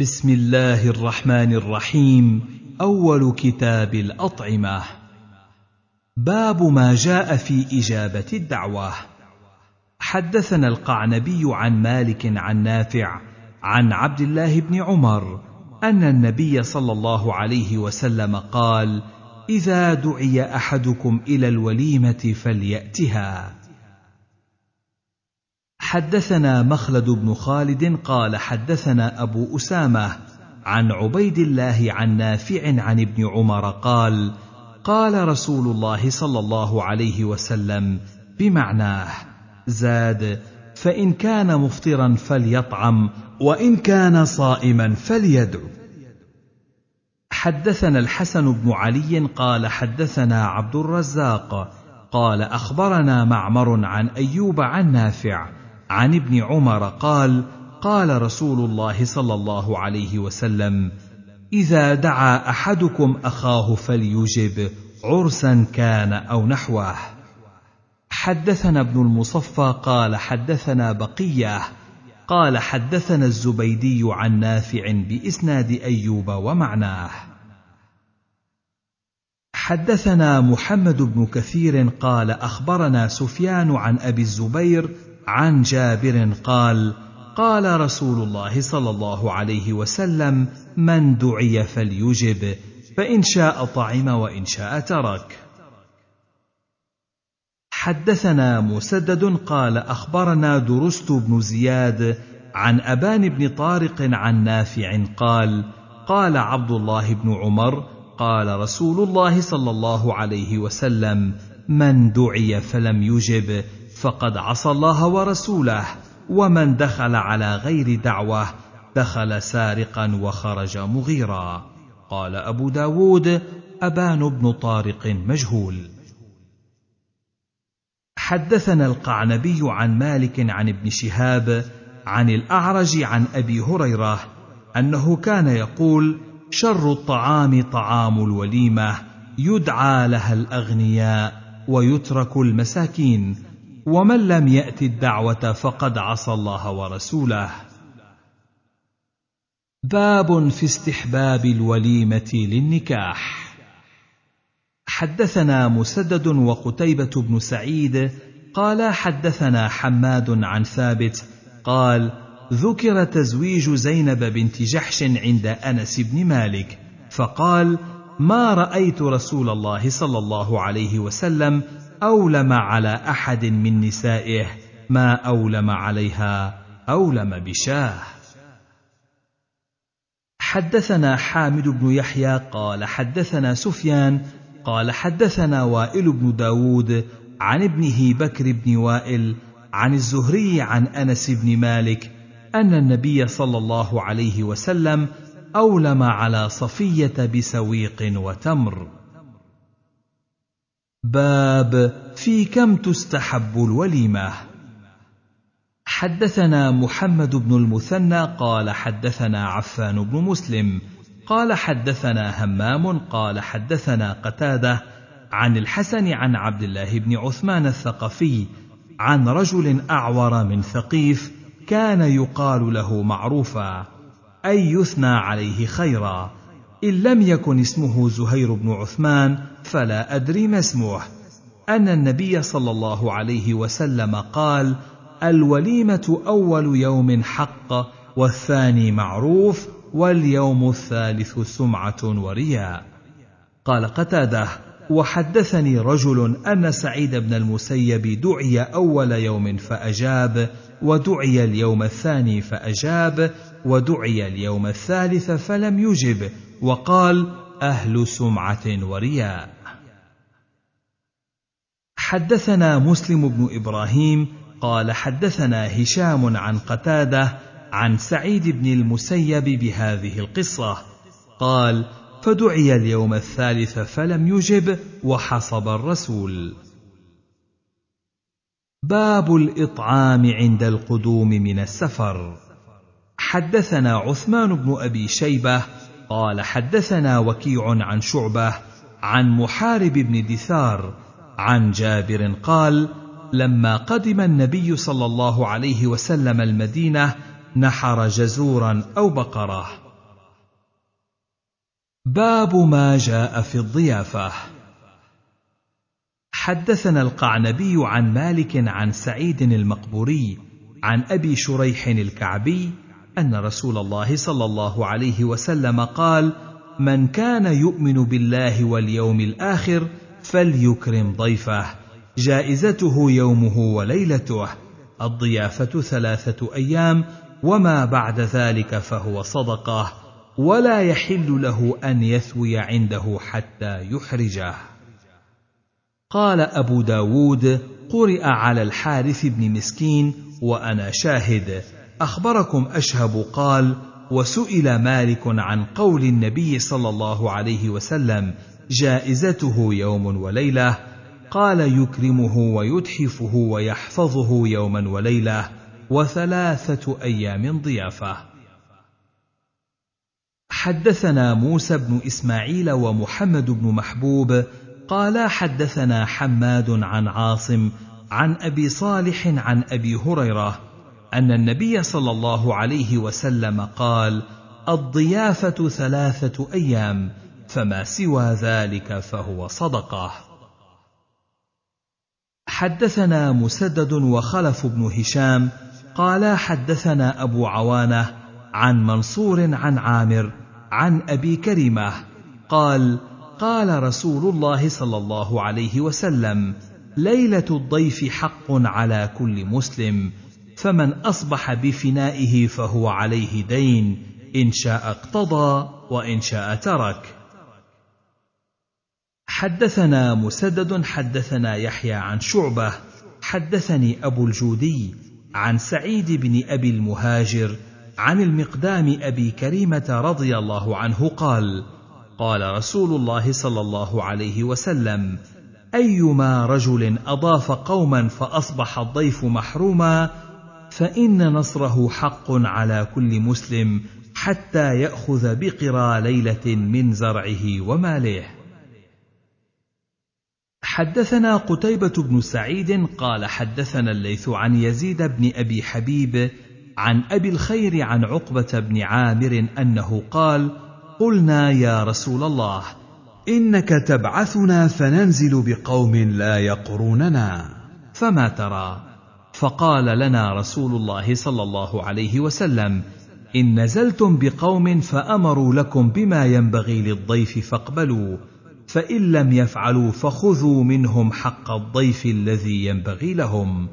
بسم الله الرحمن الرحيم اول كتاب الاطعمه باب ما جاء في اجابه الدعوه حدثنا القعنبي عن مالك عن نافع عن عبد الله بن عمر ان النبي صلى الله عليه وسلم قال اذا دعي احدكم الى الوليمه فلياتها حدثنا مخلد بن خالد قال حدثنا ابو اسامه عن عبيد الله عن نافع عن ابن عمر قال قال رسول الله صلى الله عليه وسلم بمعناه زاد فان كان مفطرا فليطعم وان كان صائما فليدعو حدثنا الحسن بن علي قال حدثنا عبد الرزاق قال اخبرنا معمر عن ايوب عن نافع عن ابن عمر قال قال رسول الله صلى الله عليه وسلم اذا دعا احدكم اخاه فليجب عرسا كان او نحوه حدثنا ابن المصفى قال حدثنا بقيه قال حدثنا الزبيدي عن نافع باسناد ايوب ومعناه حدثنا محمد بن كثير قال اخبرنا سفيان عن ابي الزبير عن جابر قال قال رسول الله صلى الله عليه وسلم من دعي فليجب فان شاء طعم وان شاء ترك حدثنا مسدد قال اخبرنا درست بن زياد عن ابان بن طارق عن نافع قال قال عبد الله بن عمر قال رسول الله صلى الله عليه وسلم من دعي فلم يجب فقد عصى الله ورسوله ومن دخل على غير دعوه دخل سارقا وخرج مغيرا قال ابو داود ابان بن طارق مجهول حدثنا القعنبي عن مالك عن ابن شهاب عن الاعرج عن ابي هريره انه كان يقول شر الطعام طعام الوليمه يدعى لها الاغنياء ويترك المساكين ومن لم يات الدعوه فقد عصى الله ورسوله باب في استحباب الوليمه للنكاح حدثنا مسدد وقتيبه بن سعيد قال حدثنا حماد عن ثابت قال ذكر تزويج زينب بنت جحش عند انس بن مالك فقال ما رايت رسول الله صلى الله عليه وسلم أولم على أحد من نسائه ما أولم عليها أولم بشاه حدثنا حامد بن يحيى قال حدثنا سفيان قال حدثنا وائل بن داود عن ابنه بكر بن وائل عن الزهري عن أنس بن مالك أن النبي صلى الله عليه وسلم أولم على صفية بسويق وتمر باب في كم تستحب الوليمه حدثنا محمد بن المثنى قال حدثنا عفان بن مسلم قال حدثنا همام قال حدثنا قتاده عن الحسن عن عبد الله بن عثمان الثقفي عن رجل اعور من ثقيف كان يقال له معروفا اي يثنى عليه خيرا إن لم يكن اسمه زهير بن عثمان فلا أدري ما اسمه أن النبي صلى الله عليه وسلم قال الوليمة أول يوم حق والثاني معروف واليوم الثالث سمعة ورياء قال قتاده وحدثني رجل أن سعيد بن المسيب دعي أول يوم فأجاب ودعي اليوم الثاني فأجاب ودعي اليوم الثالث فلم يجب وقال اهل سمعه ورياء حدثنا مسلم بن ابراهيم قال حدثنا هشام عن قتاده عن سعيد بن المسيب بهذه القصه قال فدعي اليوم الثالث فلم يجب وحصب الرسول باب الاطعام عند القدوم من السفر حدثنا عثمان بن ابي شيبه قال حدثنا وكيع عن شعبه عن محارب بن دثار عن جابر قال لما قدم النبي صلى الله عليه وسلم المدينه نحر جزورا او بقره باب ما جاء في الضيافه حدثنا القعنبي عن مالك عن سعيد المقبوري عن ابي شريح الكعبي ان رسول الله صلى الله عليه وسلم قال من كان يؤمن بالله واليوم الاخر فليكرم ضيفه جائزته يومه وليلته الضيافه ثلاثه ايام وما بعد ذلك فهو صدقه ولا يحل له ان يثوي عنده حتى يحرجه قال ابو داود قرئ على الحارث بن مسكين وانا شاهد اخبركم اشهب قال وسئل مالك عن قول النبي صلى الله عليه وسلم جائزته يوم وليله قال يكرمه ويتحفه ويحفظه يوما وليله وثلاثه ايام ضيافه حدثنا موسى بن اسماعيل ومحمد بن محبوب قالا حدثنا حماد عن عاصم عن ابي صالح عن ابي هريره ان النبي صلى الله عليه وسلم قال الضيافه ثلاثه ايام فما سوى ذلك فهو صدقه حدثنا مسدد وخلف بن هشام قالا حدثنا ابو عوانه عن منصور عن عامر عن ابي كريمه قال قال رسول الله صلى الله عليه وسلم ليله الضيف حق على كل مسلم فمن اصبح بفنائه فهو عليه دين ان شاء اقتضى وان شاء ترك حدثنا مسدد حدثنا يحيى عن شعبه حدثني ابو الجودي عن سعيد بن ابي المهاجر عن المقدام ابي كريمه رضي الله عنه قال قال رسول الله صلى الله عليه وسلم ايما رجل اضاف قوما فاصبح الضيف محروما فإن نصره حق على كل مسلم حتى يأخذ بقرى ليلة من زرعه وماله. حدثنا قتيبة بن سعيد قال حدثنا الليث عن يزيد بن أبي حبيب عن أبي الخير عن عقبة بن عامر أنه قال: قلنا يا رسول الله إنك تبعثنا فننزل بقوم لا يقروننا فما ترى؟ فقال لنا رسول الله صلى الله عليه وسلم ان نزلتم بقوم فامروا لكم بما ينبغي للضيف فاقبلوا فان لم يفعلوا فخذوا منهم حق الضيف الذي ينبغي لهم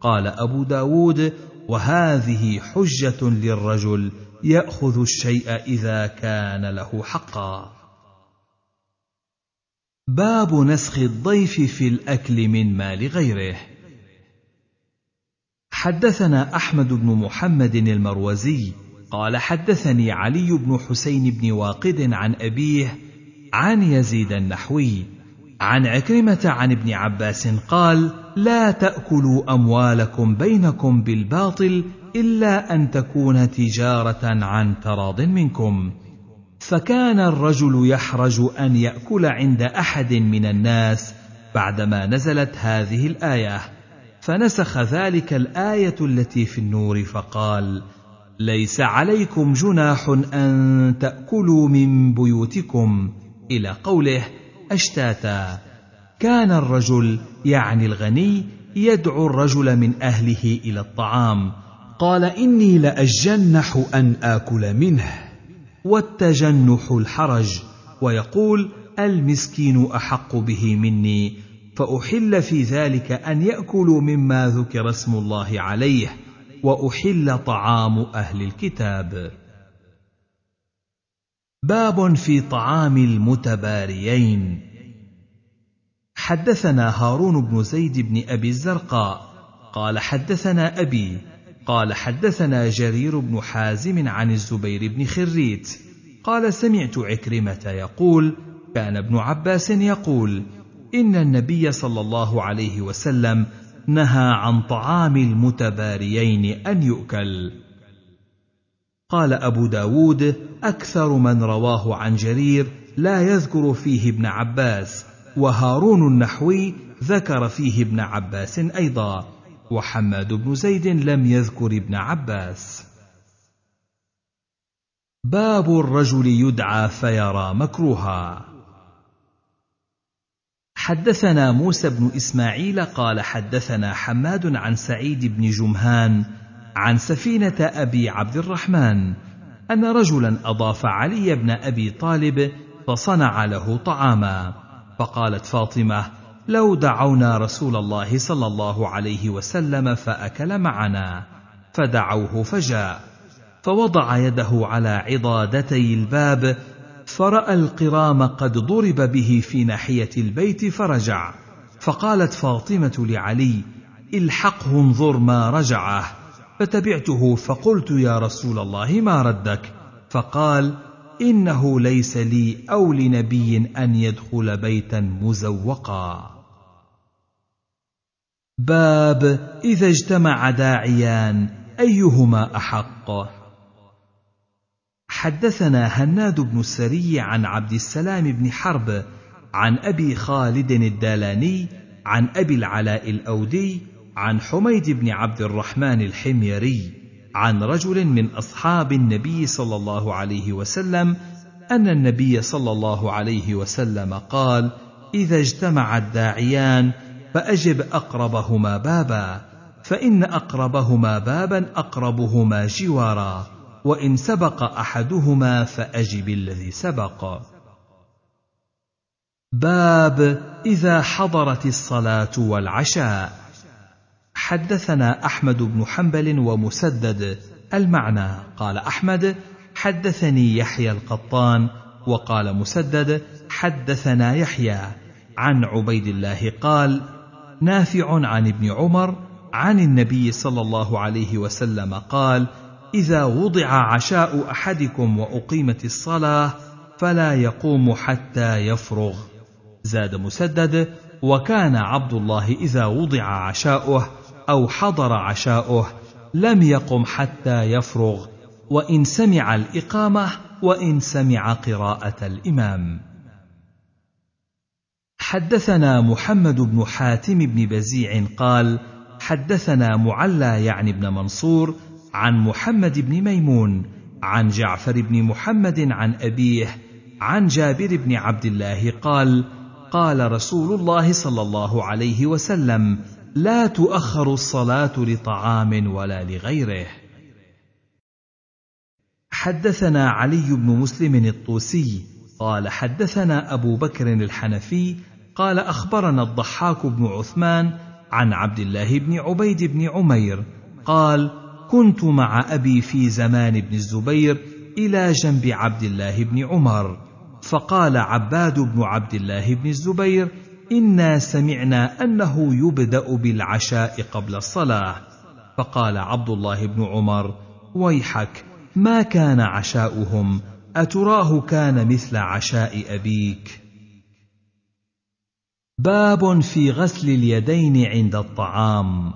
قال ابو داود وهذه حجه للرجل ياخذ الشيء اذا كان له حقا باب نسخ الضيف في الاكل من مال غيره حدثنا احمد بن محمد المروزي قال حدثني علي بن حسين بن واقد عن ابيه عن يزيد النحوي عن عكرمه عن ابن عباس قال لا تاكلوا اموالكم بينكم بالباطل الا ان تكون تجاره عن تراض منكم فكان الرجل يحرج ان ياكل عند احد من الناس بعدما نزلت هذه الايه فنسخ ذلك الايه التي في النور فقال ليس عليكم جناح ان تاكلوا من بيوتكم الى قوله اشتاتا كان الرجل يعني الغني يدعو الرجل من اهله الى الطعام قال اني لاجنح ان اكل منه والتجنح الحرج ويقول المسكين احق به مني فأحل في ذلك أن يأكلوا مما ذكر اسم الله عليه، وأحل طعام أهل الكتاب. باب في طعام المتباريين. حدثنا هارون بن زيد بن أبي الزرقاء، قال حدثنا أبي، قال حدثنا جرير بن حازم عن الزبير بن خريت، قال سمعت عكرمة يقول: كان ابن عباس يقول: ان النبي صلى الله عليه وسلم نهى عن طعام المتباريين ان يؤكل قال ابو داود اكثر من رواه عن جرير لا يذكر فيه ابن عباس وهارون النحوي ذكر فيه ابن عباس ايضا وحماد بن زيد لم يذكر ابن عباس باب الرجل يدعى فيرى مكروها حدثنا موسى بن اسماعيل قال حدثنا حماد عن سعيد بن جمهان عن سفينه ابي عبد الرحمن ان رجلا اضاف علي بن ابي طالب فصنع له طعاما فقالت فاطمه لو دعونا رسول الله صلى الله عليه وسلم فاكل معنا فدعوه فجاء فوضع يده على عضادتي الباب فراى القرام قد ضرب به في ناحيه البيت فرجع فقالت فاطمه لعلي الحقه انظر ما رجعه فتبعته فقلت يا رسول الله ما ردك فقال انه ليس لي او لنبي ان يدخل بيتا مزوقا باب اذا اجتمع داعيان ايهما احق حدثنا هناد بن السري عن عبد السلام بن حرب عن ابي خالد الدالاني عن ابي العلاء الاودي عن حميد بن عبد الرحمن الحميري عن رجل من اصحاب النبي صلى الله عليه وسلم ان النبي صلى الله عليه وسلم قال اذا اجتمع الداعيان فاجب اقربهما بابا فان اقربهما بابا اقربهما جوارا وان سبق احدهما فاجب الذي سبق باب اذا حضرت الصلاه والعشاء حدثنا احمد بن حنبل ومسدد المعنى قال احمد حدثني يحيى القطان وقال مسدد حدثنا يحيى عن عبيد الله قال نافع عن ابن عمر عن النبي صلى الله عليه وسلم قال اذا وضع عشاء احدكم واقيمت الصلاه فلا يقوم حتى يفرغ زاد مسدد وكان عبد الله اذا وضع عشاؤه او حضر عشاؤه لم يقم حتى يفرغ وان سمع الاقامه وان سمع قراءه الامام حدثنا محمد بن حاتم بن بزيع قال حدثنا معلى يعني بن منصور عن محمد بن ميمون عن جعفر بن محمد عن أبيه عن جابر بن عبد الله قال قال رسول الله صلى الله عليه وسلم لا تؤخر الصلاة لطعام ولا لغيره حدثنا علي بن مسلم الطوسي قال حدثنا أبو بكر الحنفي قال أخبرنا الضحاك بن عثمان عن عبد الله بن عبيد بن عمير قال كنت مع ابي في زمان بن الزبير الى جنب عبد الله بن عمر فقال عباد بن عبد الله بن الزبير انا سمعنا انه يبدا بالعشاء قبل الصلاه فقال عبد الله بن عمر ويحك ما كان عشاؤهم اتراه كان مثل عشاء ابيك باب في غسل اليدين عند الطعام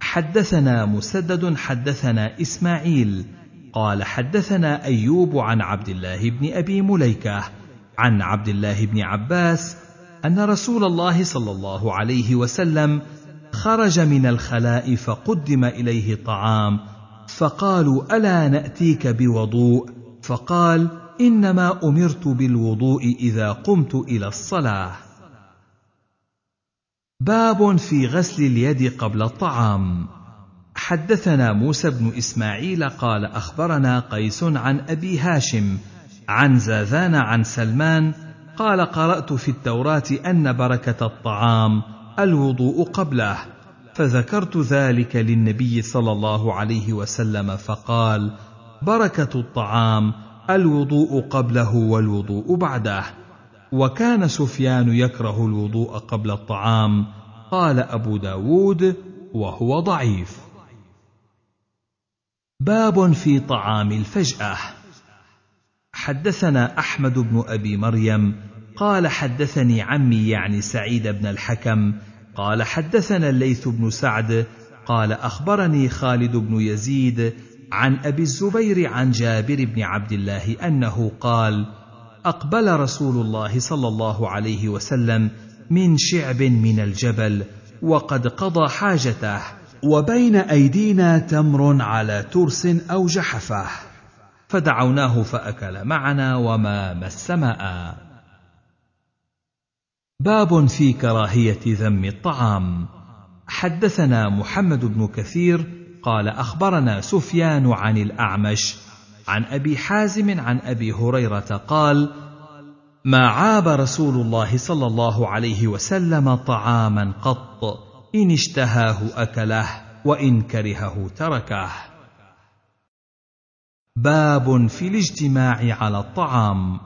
حدثنا مسدد حدثنا اسماعيل قال حدثنا ايوب عن عبد الله بن ابي مليكه عن عبد الله بن عباس ان رسول الله صلى الله عليه وسلم خرج من الخلاء فقدم اليه طعام فقالوا الا ناتيك بوضوء فقال انما امرت بالوضوء اذا قمت الى الصلاه باب في غسل اليد قبل الطعام حدثنا موسى بن اسماعيل قال اخبرنا قيس عن ابي هاشم عن زاذان عن سلمان قال قرات في التوراه ان بركه الطعام الوضوء قبله فذكرت ذلك للنبي صلى الله عليه وسلم فقال بركه الطعام الوضوء قبله والوضوء بعده وكان سفيان يكره الوضوء قبل الطعام قال أبو داود وهو ضعيف باب في طعام الفجأة حدثنا أحمد بن أبي مريم قال حدثني عمي يعني سعيد بن الحكم قال حدثنا الليث بن سعد قال أخبرني خالد بن يزيد عن أبي الزبير عن جابر بن عبد الله أنه قال: اقبل رسول الله صلى الله عليه وسلم من شعب من الجبل وقد قضى حاجته وبين ايدينا تمر على ترس او جحفه فدعوناه فاكل معنا وما مس ماء باب في كراهيه ذم الطعام حدثنا محمد بن كثير قال اخبرنا سفيان عن الاعمش عن ابي حازم عن ابي هريره قال ما عاب رسول الله صلى الله عليه وسلم طعاما قط ان اشتهاه اكله وان كرهه تركه باب في الاجتماع على الطعام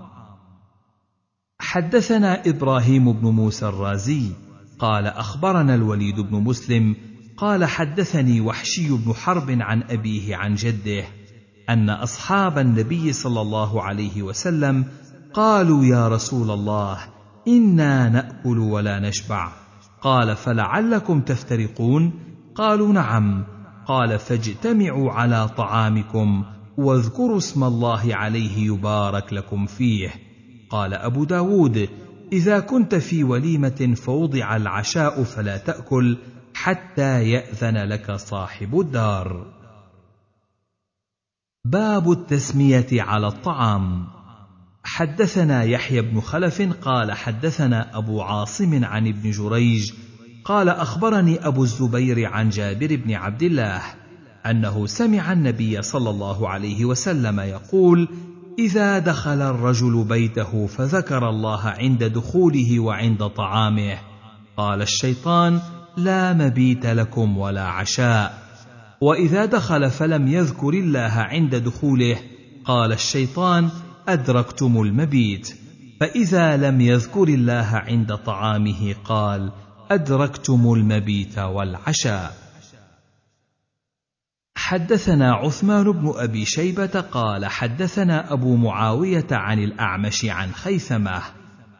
حدثنا ابراهيم بن موسى الرازي قال اخبرنا الوليد بن مسلم قال حدثني وحشي بن حرب عن ابيه عن جده ان اصحاب النبي صلى الله عليه وسلم قالوا يا رسول الله انا ناكل ولا نشبع قال فلعلكم تفترقون قالوا نعم قال فاجتمعوا على طعامكم واذكروا اسم الله عليه يبارك لكم فيه قال ابو داود اذا كنت في وليمه فوضع العشاء فلا تاكل حتى ياذن لك صاحب الدار باب التسمية على الطعام حدثنا يحيى بن خلف قال حدثنا أبو عاصم عن ابن جريج قال أخبرني أبو الزبير عن جابر بن عبد الله أنه سمع النبي صلى الله عليه وسلم يقول: إذا دخل الرجل بيته فذكر الله عند دخوله وعند طعامه، قال الشيطان: لا مبيت لكم ولا عشاء. واذا دخل فلم يذكر الله عند دخوله قال الشيطان ادركتم المبيت فاذا لم يذكر الله عند طعامه قال ادركتم المبيت والعشاء حدثنا عثمان بن ابي شيبه قال حدثنا ابو معاويه عن الاعمش عن خيثمه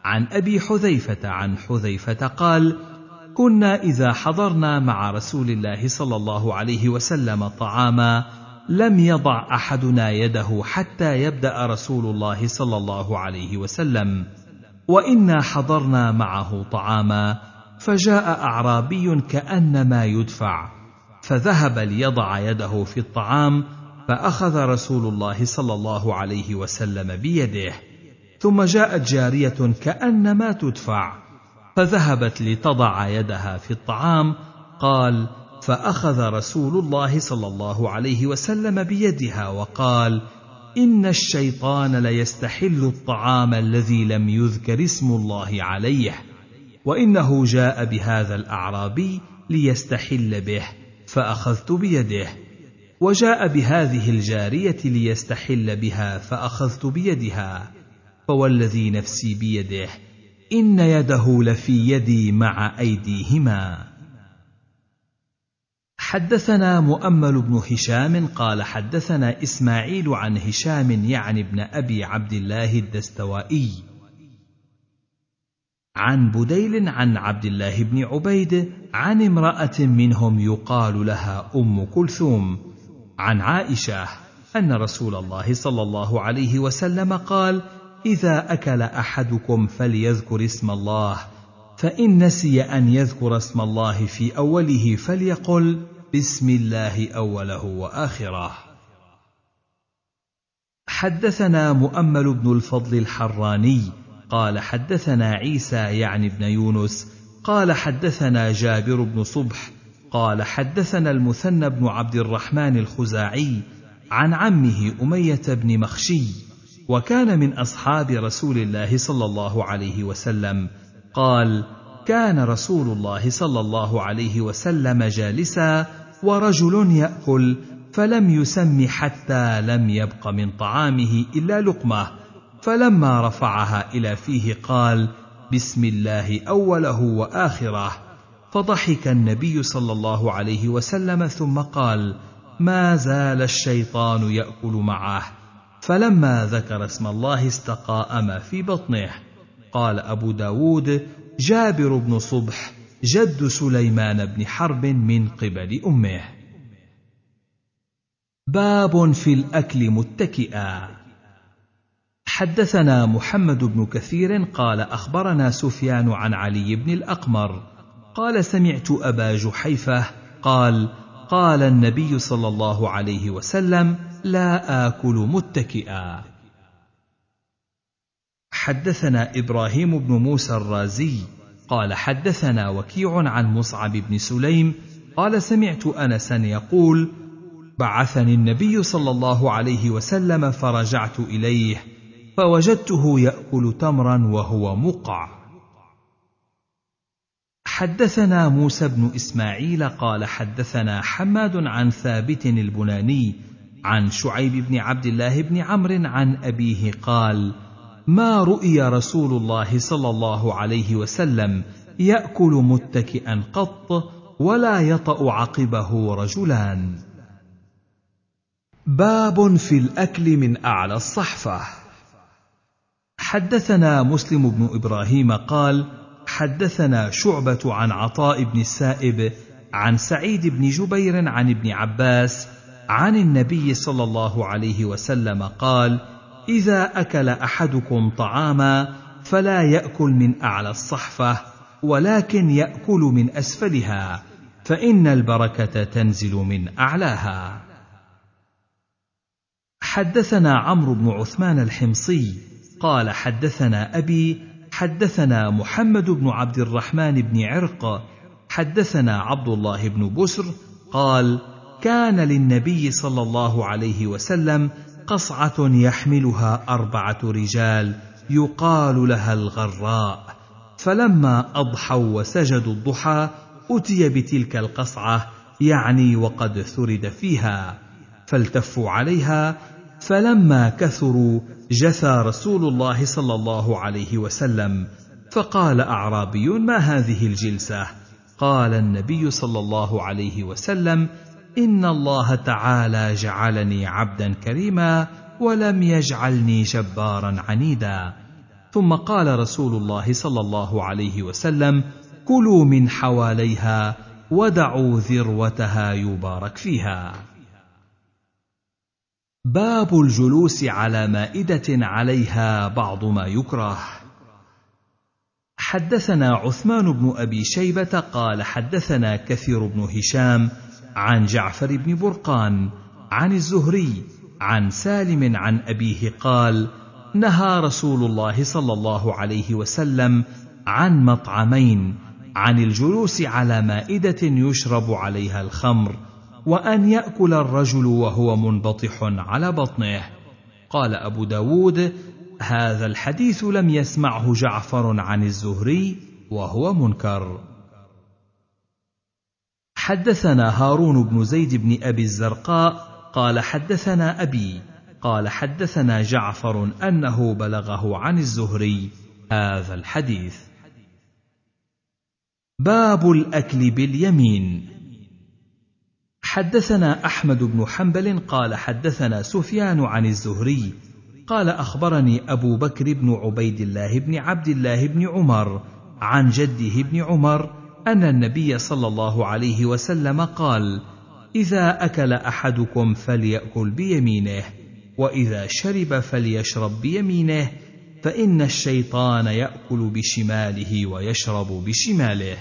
عن ابي حذيفه عن حذيفه قال كنا إذا حضرنا مع رسول الله صلى الله عليه وسلم طعاما لم يضع أحدنا يده حتى يبدأ رسول الله صلى الله عليه وسلم وإنا حضرنا معه طعاما فجاء أعرابي كأنما يدفع فذهب ليضع يده في الطعام فأخذ رسول الله صلى الله عليه وسلم بيده ثم جاءت جارية كأنما تدفع فذهبت لتضع يدها في الطعام قال فاخذ رسول الله صلى الله عليه وسلم بيدها وقال ان الشيطان ليستحل الطعام الذي لم يذكر اسم الله عليه وانه جاء بهذا الاعرابي ليستحل به فاخذت بيده وجاء بهذه الجاريه ليستحل بها فاخذت بيدها فوالذي نفسي بيده ان يده لفي يدي مع ايديهما حدثنا مؤمل بن هشام قال حدثنا اسماعيل عن هشام يعني ابن ابي عبد الله الدستوائي عن بديل عن عبد الله بن عبيد عن امراه منهم يقال لها ام كلثوم عن عائشه ان رسول الله صلى الله عليه وسلم قال اذا اكل احدكم فليذكر اسم الله فان نسي ان يذكر اسم الله في اوله فليقل بسم الله اوله واخره حدثنا مؤمل بن الفضل الحراني قال حدثنا عيسى يعني بن يونس قال حدثنا جابر بن صبح قال حدثنا المثنى بن عبد الرحمن الخزاعي عن عمه اميه بن مخشي وكان من اصحاب رسول الله صلى الله عليه وسلم قال كان رسول الله صلى الله عليه وسلم جالسا ورجل ياكل فلم يسم حتى لم يبق من طعامه الا لقمه فلما رفعها الى فيه قال بسم الله اوله واخره فضحك النبي صلى الله عليه وسلم ثم قال ما زال الشيطان ياكل معه فلما ذكر اسم الله استقاء ما في بطنه قال أبو داود جابر بن صبح جد سليمان بن حرب من قبل أمه باب في الأكل متكئا حدثنا محمد بن كثير قال أخبرنا سفيان عن علي بن الأقمر قال سمعت أبا جحيفة قال قال النبي صلى الله عليه وسلم لا آكل متكئا. حدثنا إبراهيم بن موسى الرازي قال حدثنا وكيع عن مصعب بن سليم قال سمعت أنسا يقول: بعثني النبي صلى الله عليه وسلم فرجعت إليه فوجدته يأكل تمرا وهو مقع. حدثنا موسى بن إسماعيل قال حدثنا حماد عن ثابت البناني عن شعيب بن عبد الله بن عمرو عن أبيه قال: ما رؤي رسول الله صلى الله عليه وسلم يأكل متكئا قط ولا يطأ عقبه رجلان. باب في الأكل من أعلى الصحفة. حدثنا مسلم بن إبراهيم قال: حدثنا شعبة عن عطاء بن السائب عن سعيد بن جبير عن ابن عباس عن النبي صلى الله عليه وسلم قال اذا اكل احدكم طعاما فلا ياكل من اعلى الصحفه ولكن ياكل من اسفلها فان البركه تنزل من اعلاها حدثنا عمرو بن عثمان الحمصي قال حدثنا ابي حدثنا محمد بن عبد الرحمن بن عرق حدثنا عبد الله بن بسر قال كان للنبي صلى الله عليه وسلم قصعه يحملها اربعه رجال يقال لها الغراء فلما اضحوا وسجدوا الضحى اتي بتلك القصعه يعني وقد ثرد فيها فالتفوا عليها فلما كثروا جثى رسول الله صلى الله عليه وسلم فقال اعرابي ما هذه الجلسه قال النبي صلى الله عليه وسلم ان الله تعالى جعلني عبدا كريما ولم يجعلني جبارا عنيدا ثم قال رسول الله صلى الله عليه وسلم كلوا من حواليها ودعوا ذروتها يبارك فيها باب الجلوس على مائده عليها بعض ما يكره حدثنا عثمان بن ابي شيبه قال حدثنا كثير بن هشام عن جعفر بن برقان عن الزهري عن سالم عن أبيه قال: نهى رسول الله صلى الله عليه وسلم عن مطعمين عن الجلوس على مائدة يشرب عليها الخمر، وأن يأكل الرجل وهو منبطح على بطنه. قال أبو داود: هذا الحديث لم يسمعه جعفر عن الزهري وهو منكر. حدثنا هارون بن زيد بن ابي الزرقاء قال حدثنا ابي قال حدثنا جعفر انه بلغه عن الزهري هذا الحديث باب الاكل باليمين حدثنا احمد بن حنبل قال حدثنا سفيان عن الزهري قال اخبرني ابو بكر بن عبيد الله بن عبد الله بن عمر عن جده بن عمر أن النبي صلى الله عليه وسلم قال: إذا أكل أحدكم فليأكل بيمينه، وإذا شرب فليشرب بيمينه، فإن الشيطان يأكل بشماله ويشرب بشماله.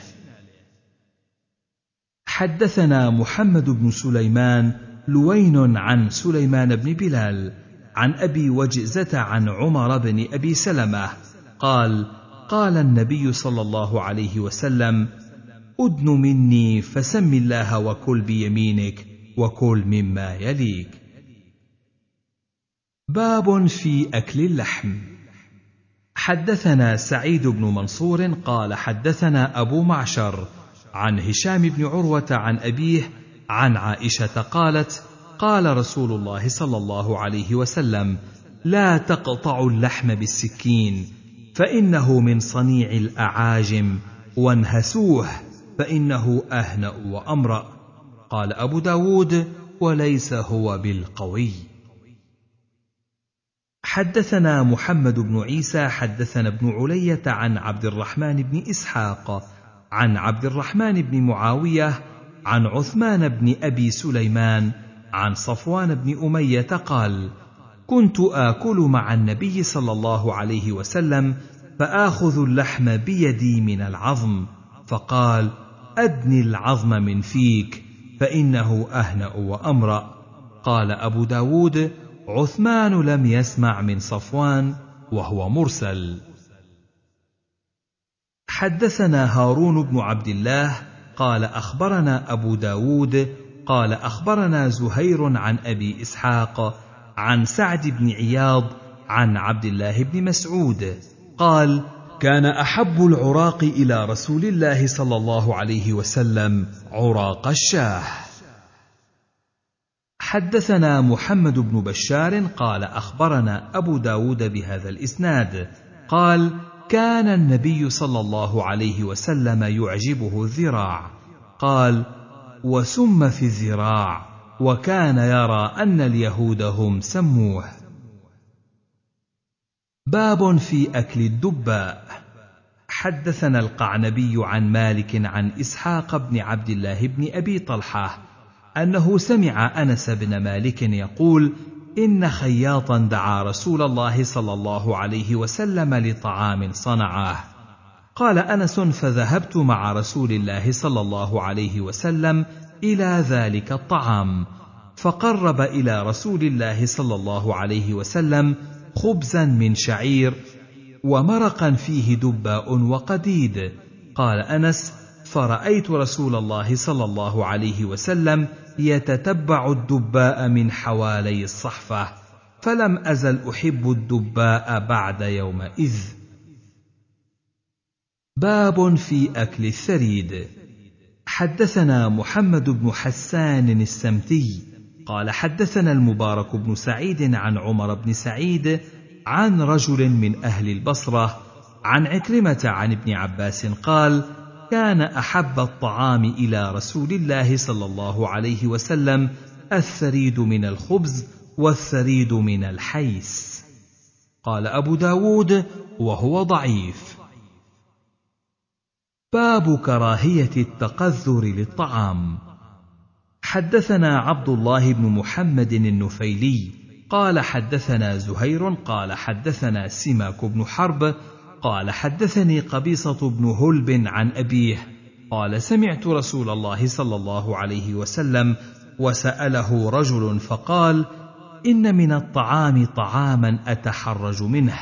حدثنا محمد بن سليمان لوين عن سليمان بن بلال عن ابي وجزه عن عمر بن ابي سلمه قال قال النبي صلى الله عليه وسلم أدن مني فسم الله وكل بيمينك وكل مما يليك باب في أكل اللحم حدثنا سعيد بن منصور قال حدثنا أبو معشر عن هشام بن عروة عن أبيه عن عائشة قالت قال رسول الله صلى الله عليه وسلم لا تقطعوا اللحم بالسكين فإنه من صنيع الأعاجم وانهسوه فإنه أهنأ وأمرأ قال أبو داود وليس هو بالقوي حدثنا محمد بن عيسى حدثنا ابن علية عن عبد الرحمن بن إسحاق عن عبد الرحمن بن معاوية عن عثمان بن أبي سليمان عن صفوان بن أمية قال: كنت آكل مع النبي صلى الله عليه وسلم فآخذ اللحم بيدي من العظم، فقال: أدني العظم من فيك فإنه أهنأ وأمرأ قال أبو داود عثمان لم يسمع من صفوان وهو مرسل حدثنا هارون بن عبد الله قال أخبرنا أبو داود قال أخبرنا زهير عن أبي إسحاق عن سعد بن عياض عن عبد الله بن مسعود قال كان احب العراق الى رسول الله صلى الله عليه وسلم عراق الشاه حدثنا محمد بن بشار قال اخبرنا ابو داود بهذا الاسناد قال كان النبي صلى الله عليه وسلم يعجبه الذراع قال وسم في الذراع وكان يرى ان اليهود هم سموه باب في اكل الدباء حدثنا القعنبي عن مالك عن اسحاق بن عبد الله بن ابي طلحه انه سمع انس بن مالك يقول ان خياطا دعا رسول الله صلى الله عليه وسلم لطعام صنعه قال انس فذهبت مع رسول الله صلى الله عليه وسلم الى ذلك الطعام فقرب الى رسول الله صلى الله عليه وسلم خبزا من شعير ومرقا فيه دباء وقديد قال انس فرايت رسول الله صلى الله عليه وسلم يتتبع الدباء من حوالي الصحفه فلم ازل احب الدباء بعد يومئذ باب في اكل الثريد حدثنا محمد بن حسان السمتي قال حدثنا المبارك بن سعيد عن عمر بن سعيد عن رجل من أهل البصرة عن عكرمة عن ابن عباس قال: كان أحب الطعام إلى رسول الله صلى الله عليه وسلم الثريد من الخبز والثريد من الحيس قال أبو داود وهو ضعيف باب كراهية التقذر للطعام حدثنا عبد الله بن محمد النفيلي قال حدثنا زهير قال حدثنا سماك بن حرب قال حدثني قبيصة بن هلب عن أبيه قال سمعت رسول الله صلى الله عليه وسلم وسأله رجل فقال إن من الطعام طعاما أتحرج منه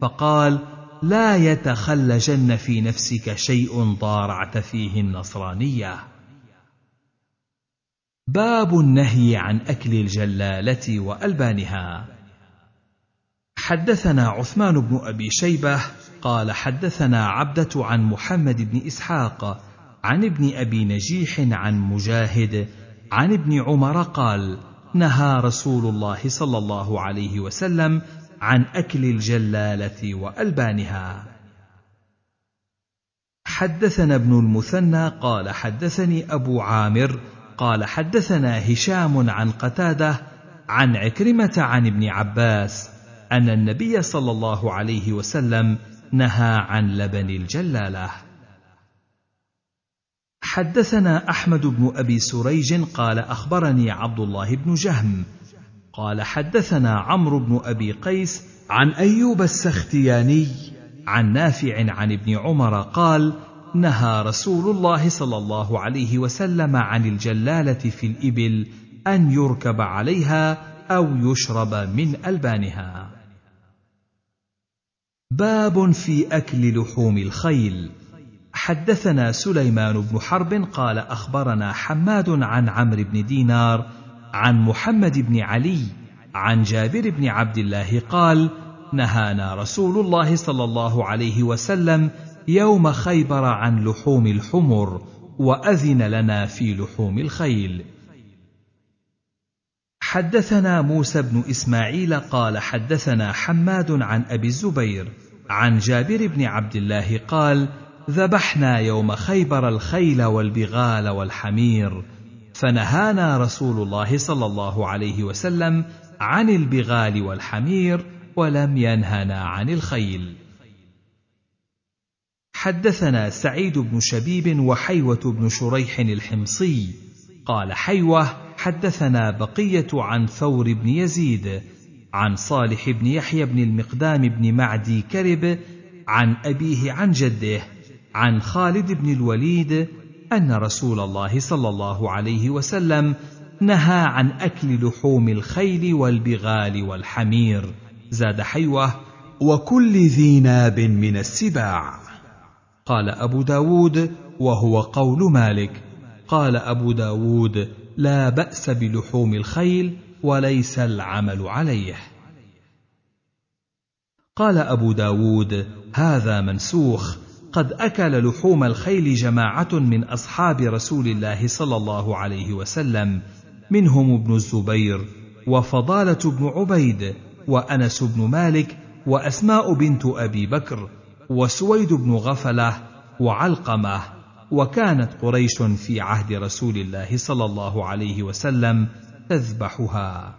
فقال لا يتخلجن في نفسك شيء ضارعت فيه النصرانيه باب النهي عن اكل الجلاله والبانها حدثنا عثمان بن ابي شيبه قال حدثنا عبده عن محمد بن اسحاق عن ابن ابي نجيح عن مجاهد عن ابن عمر قال نهى رسول الله صلى الله عليه وسلم عن اكل الجلاله والبانها حدثنا ابن المثنى قال حدثني ابو عامر قال حدثنا هشام عن قتاده عن عكرمه عن ابن عباس ان النبي صلى الله عليه وسلم نهى عن لبن الجلاله حدثنا احمد بن ابي سريج قال اخبرني عبد الله بن جهم قال حدثنا عمرو بن ابي قيس عن ايوب السختياني عن نافع عن ابن عمر قال نهى رسول الله صلى الله عليه وسلم عن الجلاله في الابل ان يركب عليها او يشرب من البانها باب في اكل لحوم الخيل حدثنا سليمان بن حرب قال اخبرنا حماد عن عمرو بن دينار عن محمد بن علي عن جابر بن عبد الله قال نهانا رسول الله صلى الله عليه وسلم يوم خيبر عن لحوم الحمر واذن لنا في لحوم الخيل حدثنا موسى بن اسماعيل قال حدثنا حماد عن ابي الزبير عن جابر بن عبد الله قال ذبحنا يوم خيبر الخيل والبغال والحمير فنهانا رسول الله صلى الله عليه وسلم عن البغال والحمير ولم ينهنا عن الخيل حدثنا سعيد بن شبيب وحيوة بن شريح الحمصي قال حيوة حدثنا بقية عن ثور بن يزيد عن صالح بن يحيى بن المقدام بن معدي كرب عن أبيه عن جده عن خالد بن الوليد أن رسول الله صلى الله عليه وسلم نهى عن أكل لحوم الخيل والبغال والحمير زاد حيوه وكل ذي ناب من السباع قال أبو داود وهو قول مالك قال أبو داود لا بأس بلحوم الخيل وليس العمل عليه قال أبو داود هذا منسوخ قد أكل لحوم الخيل جماعة من أصحاب رسول الله صلى الله عليه وسلم منهم ابن الزبير وفضالة بن عبيد وأنس بن مالك وأسماء بنت أبي بكر وسويد بن غفله وعلقمه وكانت قريش في عهد رسول الله صلى الله عليه وسلم تذبحها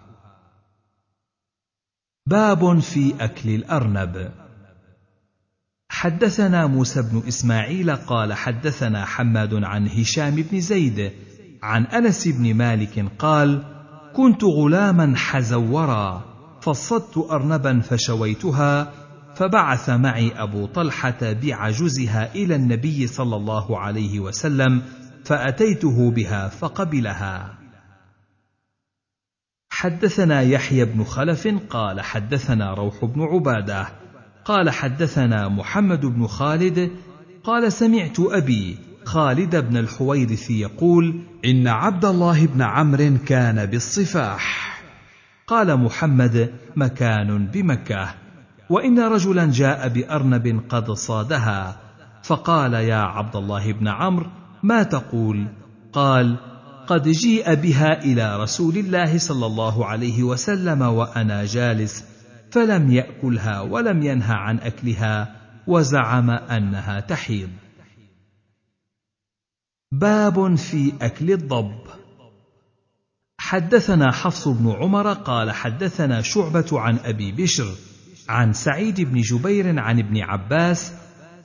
باب في اكل الارنب حدثنا موسى بن اسماعيل قال حدثنا حماد عن هشام بن زيد عن انس بن مالك قال كنت غلاما حزورا فصدت ارنبا فشويتها فبعث معي أبو طلحة بعجوزها إلى النبي صلى الله عليه وسلم فأتيته بها فقبلها. حدثنا يحيى بن خلف قال حدثنا روح بن عبادة قال حدثنا محمد بن خالد قال سمعت أبي خالد بن الحويرث يقول إن عبد الله بن عمرو كان بالصفاح قال محمد مكان بمكة وان رجلا جاء بارنب قد صادها فقال يا عبد الله بن عمرو ما تقول قال قد جيء بها الى رسول الله صلى الله عليه وسلم وانا جالس فلم ياكلها ولم ينه عن اكلها وزعم انها تحيض باب في اكل الضب حدثنا حفص بن عمر قال حدثنا شعبه عن ابي بشر عن سعيد بن جبير عن ابن عباس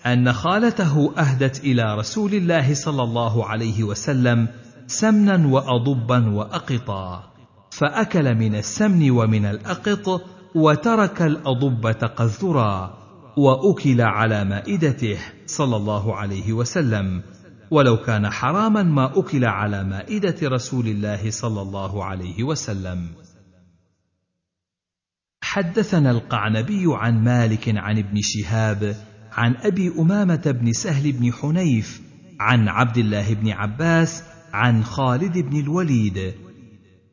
ان خالته اهدت الى رسول الله صلى الله عليه وسلم سمنا واضبا واقطا فاكل من السمن ومن الاقط وترك الاضب تقذرا واكل على مائدته صلى الله عليه وسلم ولو كان حراما ما اكل على مائده رسول الله صلى الله عليه وسلم حدثنا القعنبي عن مالك عن ابن شهاب عن ابي امامه بن سهل بن حنيف عن عبد الله بن عباس عن خالد بن الوليد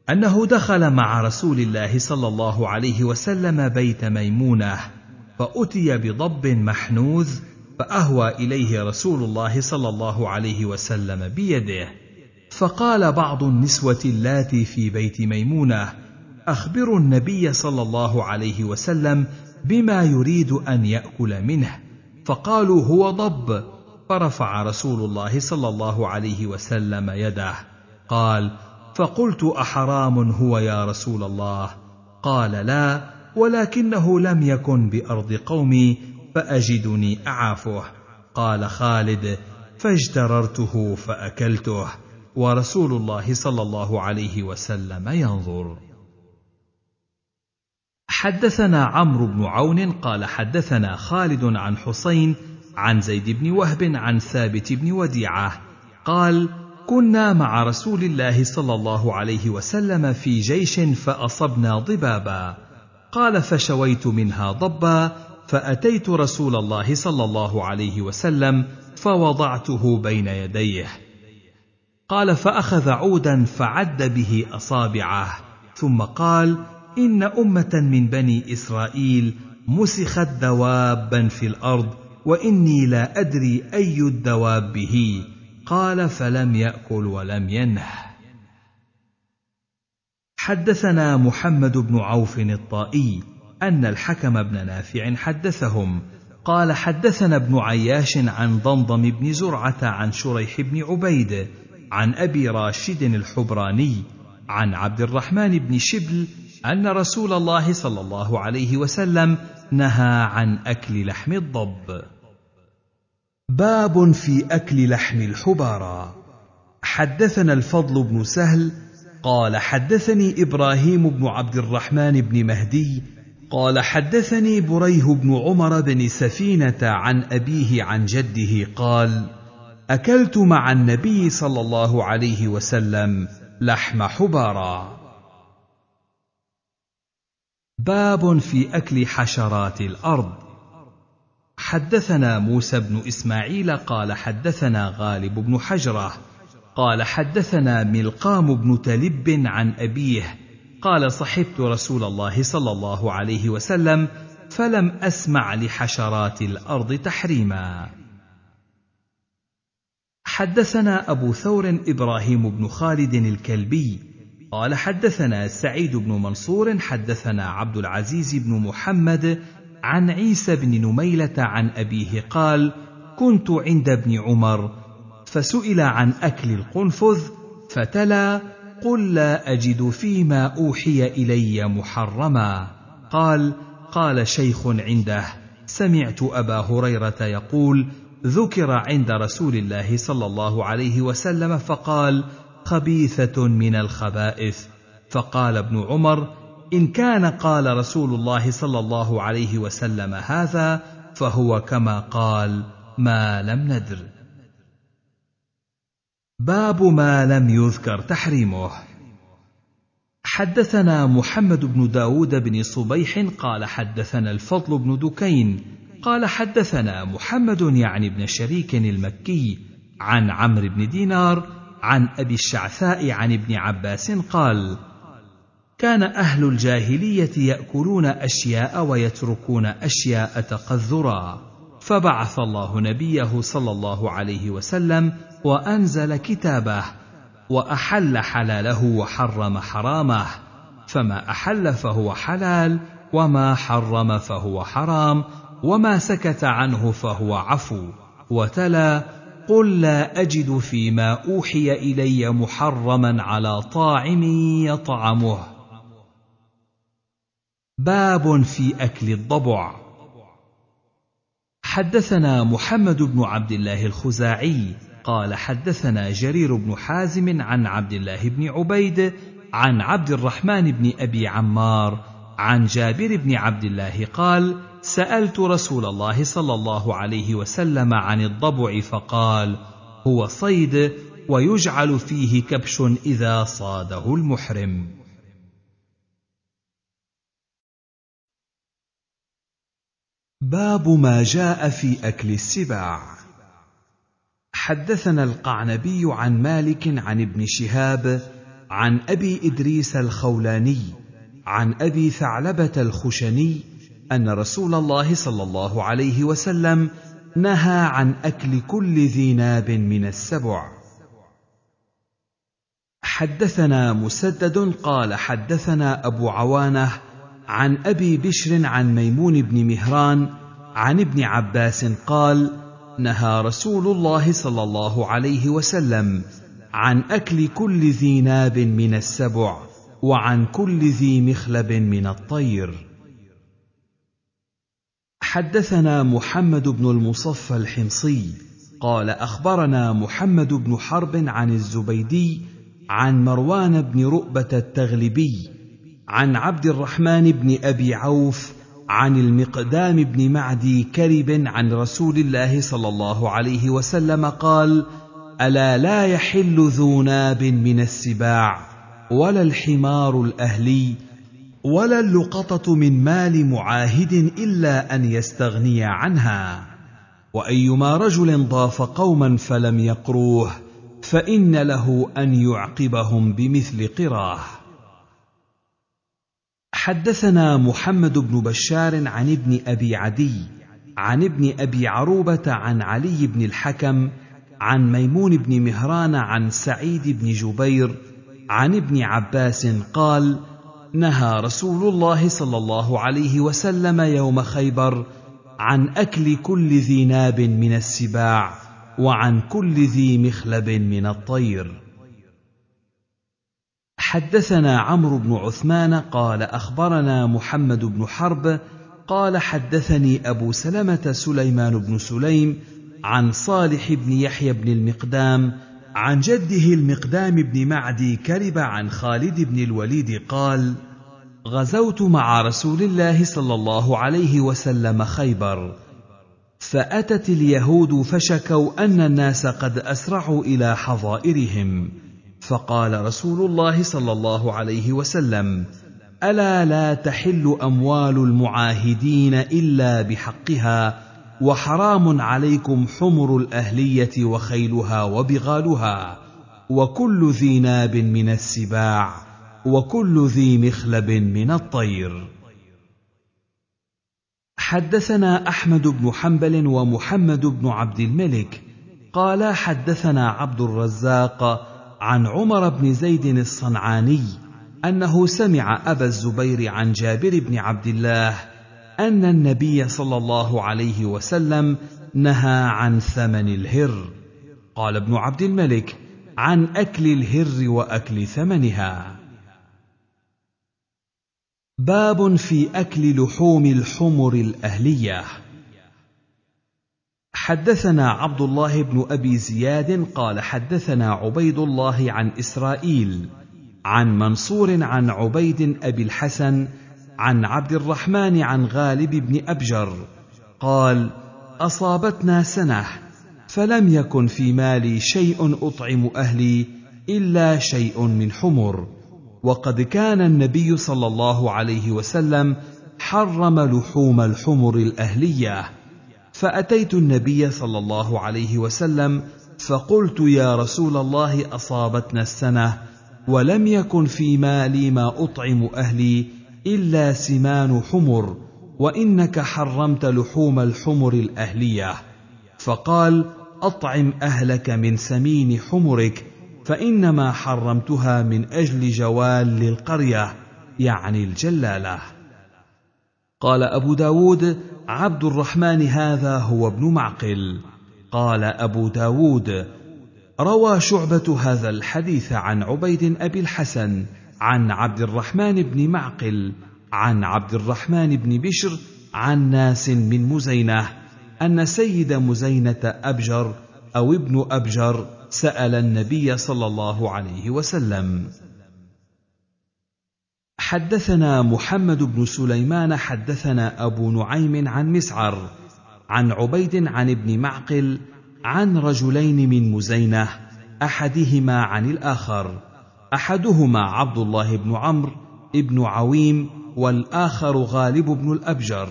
انه دخل مع رسول الله صلى الله عليه وسلم بيت ميمونه فاتي بضب محنوذ فاهوى اليه رسول الله صلى الله عليه وسلم بيده فقال بعض النسوه اللاتي في بيت ميمونه اخبروا النبي صلى الله عليه وسلم بما يريد ان ياكل منه فقالوا هو ضب فرفع رسول الله صلى الله عليه وسلم يده قال فقلت احرام هو يا رسول الله قال لا ولكنه لم يكن بارض قومي فاجدني اعافه قال خالد فاجتررته فاكلته ورسول الله صلى الله عليه وسلم ينظر حدثنا عمرو بن عون قال حدثنا خالد عن حسين عن زيد بن وهب عن ثابت بن وديعه قال كنا مع رسول الله صلى الله عليه وسلم في جيش فاصبنا ضبابا قال فشويت منها ضبا فاتيت رسول الله صلى الله عليه وسلم فوضعته بين يديه قال فاخذ عودا فعد به اصابعه ثم قال إن أمة من بني إسرائيل مسخت دوابا في الأرض وإني لا أدري أي الدواب به قال فلم يأكل ولم ينه حدثنا محمد بن عوف الطائي أن الحكم بن نافع حدثهم قال حدثنا ابن عياش عن ضمضم بن زرعة عن شريح بن عبيد عن أبي راشد الحبراني عن عبد الرحمن بن شبل ان رسول الله صلى الله عليه وسلم نهى عن اكل لحم الضب باب في اكل لحم الحبارى حدثنا الفضل بن سهل قال حدثني ابراهيم بن عبد الرحمن بن مهدي قال حدثني بريه بن عمر بن سفينه عن ابيه عن جده قال اكلت مع النبي صلى الله عليه وسلم لحم حبارى باب في اكل حشرات الارض حدثنا موسى بن اسماعيل قال حدثنا غالب بن حجره قال حدثنا ملقام بن تلب عن ابيه قال صحبت رسول الله صلى الله عليه وسلم فلم اسمع لحشرات الارض تحريما حدثنا ابو ثور ابراهيم بن خالد الكلبي قال حدثنا سعيد بن منصور حدثنا عبد العزيز بن محمد عن عيسى بن نميلة عن أبيه قال: كنت عند ابن عمر فسئل عن أكل القنفذ فتلا: قل لا أجد فيما أوحي إلي محرما. قال: قال شيخ عنده: سمعت أبا هريرة يقول: ذكر عند رسول الله صلى الله عليه وسلم فقال: خبيثه من الخبائث فقال ابن عمر ان كان قال رسول الله صلى الله عليه وسلم هذا فهو كما قال ما لم ندر باب ما لم يذكر تحريمه حدثنا محمد بن داود بن صبيح قال حدثنا الفضل بن دكين قال حدثنا محمد يعني بن شريك المكي عن عمرو بن دينار عن ابي الشعثاء عن ابن عباس قال كان اهل الجاهليه ياكلون اشياء ويتركون اشياء تقذرا فبعث الله نبيه صلى الله عليه وسلم وانزل كتابه واحل حلاله وحرم حرامه فما احل فهو حلال وما حرم فهو حرام وما سكت عنه فهو عفو وتلا قل لا اجد فيما اوحي الي محرما على طاعم يطعمه باب في اكل الضبع حدثنا محمد بن عبد الله الخزاعي قال حدثنا جرير بن حازم عن عبد الله بن عبيد عن عبد الرحمن بن ابي عمار عن جابر بن عبد الله قال سالت رسول الله صلى الله عليه وسلم عن الضبع فقال هو صيد ويجعل فيه كبش اذا صاده المحرم باب ما جاء في اكل السباع حدثنا القعنبي عن مالك عن ابن شهاب عن ابي ادريس الخولاني عن ابي ثعلبه الخشني ان رسول الله صلى الله عليه وسلم نهى عن اكل كل ذي ناب من السبع حدثنا مسدد قال حدثنا ابو عوانه عن ابي بشر عن ميمون بن مهران عن ابن عباس قال نهى رسول الله صلى الله عليه وسلم عن اكل كل ذي ناب من السبع وعن كل ذي مخلب من الطير حدثنا محمد بن المصفى الحمصي قال اخبرنا محمد بن حرب عن الزبيدي عن مروان بن رؤبه التغلبي عن عبد الرحمن بن ابي عوف عن المقدام بن معدي كرب عن رسول الله صلى الله عليه وسلم قال الا لا يحل ذو ناب من السباع ولا الحمار الاهلي ولا اللقطه من مال معاهد الا ان يستغني عنها وايما رجل ضاف قوما فلم يقروه فان له ان يعقبهم بمثل قراه حدثنا محمد بن بشار عن ابن ابي عدي عن ابن ابي عروبه عن علي بن الحكم عن ميمون بن مهران عن سعيد بن جبير عن ابن عباس قال نهى رسول الله صلى الله عليه وسلم يوم خيبر عن اكل كل ذي ناب من السباع وعن كل ذي مخلب من الطير حدثنا عمرو بن عثمان قال اخبرنا محمد بن حرب قال حدثني ابو سلمه سليمان بن سليم عن صالح بن يحيى بن المقدام عن جده المقدام بن معدي كرب عن خالد بن الوليد قال غزوت مع رسول الله صلى الله عليه وسلم خيبر فاتت اليهود فشكوا ان الناس قد اسرعوا الى حظائرهم فقال رسول الله صلى الله عليه وسلم الا لا تحل اموال المعاهدين الا بحقها وحرام عليكم حمر الاهليه وخيلها وبغالها وكل ذي ناب من السباع وكل ذي مخلب من الطير حدثنا احمد بن حنبل ومحمد بن عبد الملك قالا حدثنا عبد الرزاق عن عمر بن زيد الصنعاني انه سمع ابا الزبير عن جابر بن عبد الله ان النبي صلى الله عليه وسلم نهى عن ثمن الهر قال ابن عبد الملك عن اكل الهر واكل ثمنها باب في اكل لحوم الحمر الاهليه حدثنا عبد الله بن ابي زياد قال حدثنا عبيد الله عن اسرائيل عن منصور عن عبيد ابي الحسن عن عبد الرحمن عن غالب بن ابجر قال اصابتنا سنه فلم يكن في مالي شيء اطعم اهلي الا شيء من حمر وقد كان النبي صلى الله عليه وسلم حرم لحوم الحمر الاهليه فاتيت النبي صلى الله عليه وسلم فقلت يا رسول الله اصابتنا السنه ولم يكن في مالي ما اطعم اهلي الا سمان حمر وانك حرمت لحوم الحمر الاهليه فقال اطعم اهلك من سمين حمرك فانما حرمتها من اجل جوال للقريه يعني الجلاله قال ابو داود عبد الرحمن هذا هو ابن معقل قال ابو داود روى شعبه هذا الحديث عن عبيد ابي الحسن عن عبد الرحمن بن معقل عن عبد الرحمن بن بشر عن ناس من مزينه ان سيد مزينه ابجر او ابن ابجر سال النبي صلى الله عليه وسلم حدثنا محمد بن سليمان حدثنا ابو نعيم عن مسعر عن عبيد عن ابن معقل عن رجلين من مزينه احدهما عن الاخر احدهما عبد الله بن عمرو بن عويم والاخر غالب بن الابجر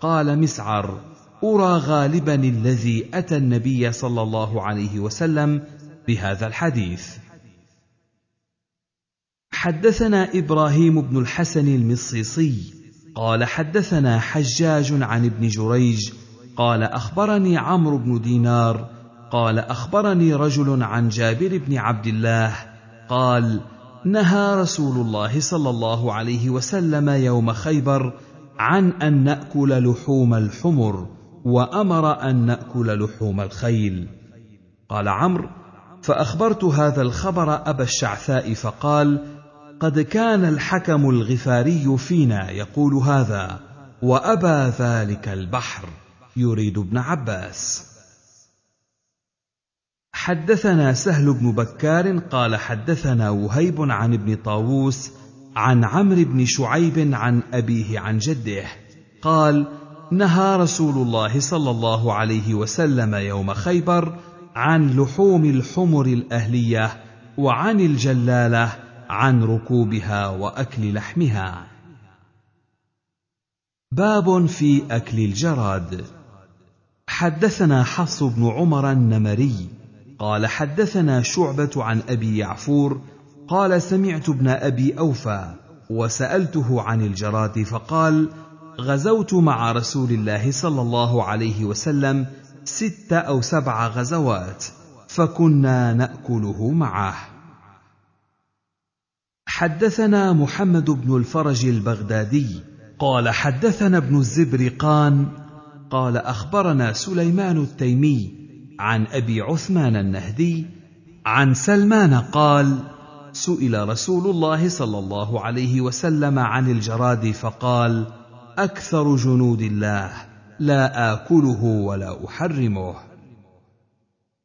قال مسعر ارى غالبا الذي اتى النبي صلى الله عليه وسلم بهذا الحديث حدثنا ابراهيم بن الحسن المصيصي قال حدثنا حجاج عن ابن جريج قال اخبرني عمرو بن دينار قال اخبرني رجل عن جابر بن عبد الله قال نهى رسول الله صلى الله عليه وسلم يوم خيبر عن ان ناكل لحوم الحمر وامر ان ناكل لحوم الخيل قال عمرو فاخبرت هذا الخبر ابا الشعثاء فقال قد كان الحكم الغفاري فينا يقول هذا وابى ذلك البحر يريد ابن عباس حدثنا سهل بن بكار قال حدثنا وهيب عن ابن طاووس عن عمرو بن شعيب عن ابيه عن جده قال نهى رسول الله صلى الله عليه وسلم يوم خيبر عن لحوم الحمر الاهليه وعن الجلاله عن ركوبها واكل لحمها باب في اكل الجراد حدثنا حفص بن عمر النمري قال حدثنا شعبة عن أبي يعفور قال سمعت ابن أبي أوفى وسألته عن الجراد فقال غزوت مع رسول الله صلى الله عليه وسلم ست أو سبع غزوات فكنا نأكله معه حدثنا محمد بن الفرج البغدادي قال حدثنا ابن الزبرقان قال أخبرنا سليمان التيمي عن ابي عثمان النهدي عن سلمان قال سئل رسول الله صلى الله عليه وسلم عن الجراد فقال اكثر جنود الله لا اكله ولا احرمه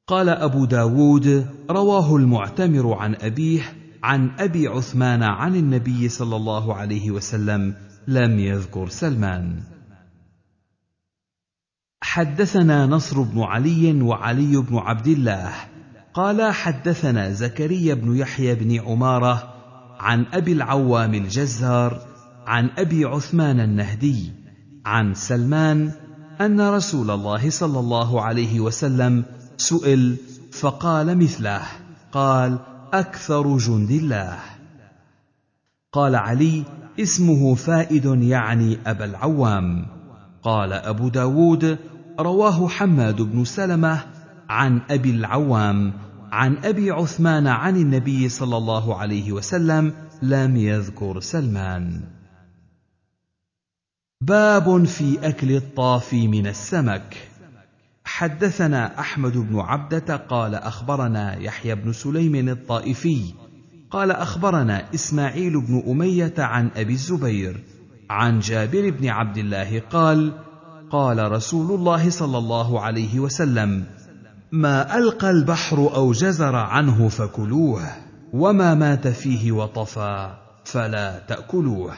قال ابو داود رواه المعتمر عن ابيه عن ابي عثمان عن النبي صلى الله عليه وسلم لم يذكر سلمان حدثنا نصر بن علي وعلي بن عبد الله قال حدثنا زكريا بن يحيى بن عماره عن ابي العوام الجزار عن ابي عثمان النهدي عن سلمان ان رسول الله صلى الله عليه وسلم سئل فقال مثله قال اكثر جند الله قال علي اسمه فائد يعني ابا العوام قال أبو داود رواه حماد بن سلمة عن أبي العوام عن أبي عثمان عن النبي صلى الله عليه وسلم لم يذكر سلمان باب في أكل الطافي من السمك حدثنا أحمد بن عبدة قال أخبرنا يحيى بن سليم الطائفي قال أخبرنا إسماعيل بن أمية عن أبي الزبير عن جابر بن عبد الله قال قال رسول الله صلى الله عليه وسلم ما القى البحر او جزر عنه فكلوه وما مات فيه وطفى فلا تاكلوه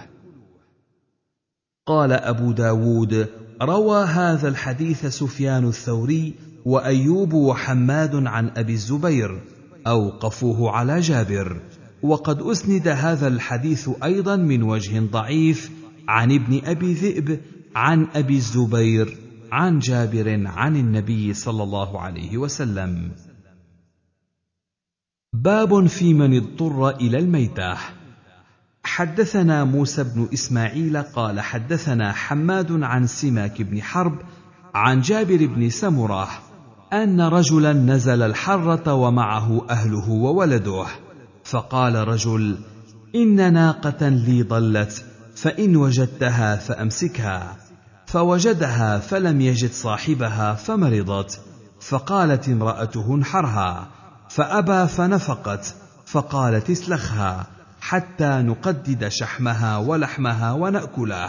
قال ابو داود روى هذا الحديث سفيان الثوري وايوب وحماد عن ابي الزبير اوقفوه على جابر وقد اسند هذا الحديث ايضا من وجه ضعيف عن ابن ابي ذئب عن ابي الزبير عن جابر عن النبي صلى الله عليه وسلم باب في من اضطر الى الميته حدثنا موسى بن اسماعيل قال حدثنا حماد عن سماك بن حرب عن جابر بن سمره ان رجلا نزل الحره ومعه اهله وولده فقال رجل ان ناقه لي ضلت فان وجدتها فامسكها فوجدها فلم يجد صاحبها فمرضت فقالت امراته انحرها فابى فنفقت فقالت اسلخها حتى نقدد شحمها ولحمها وناكله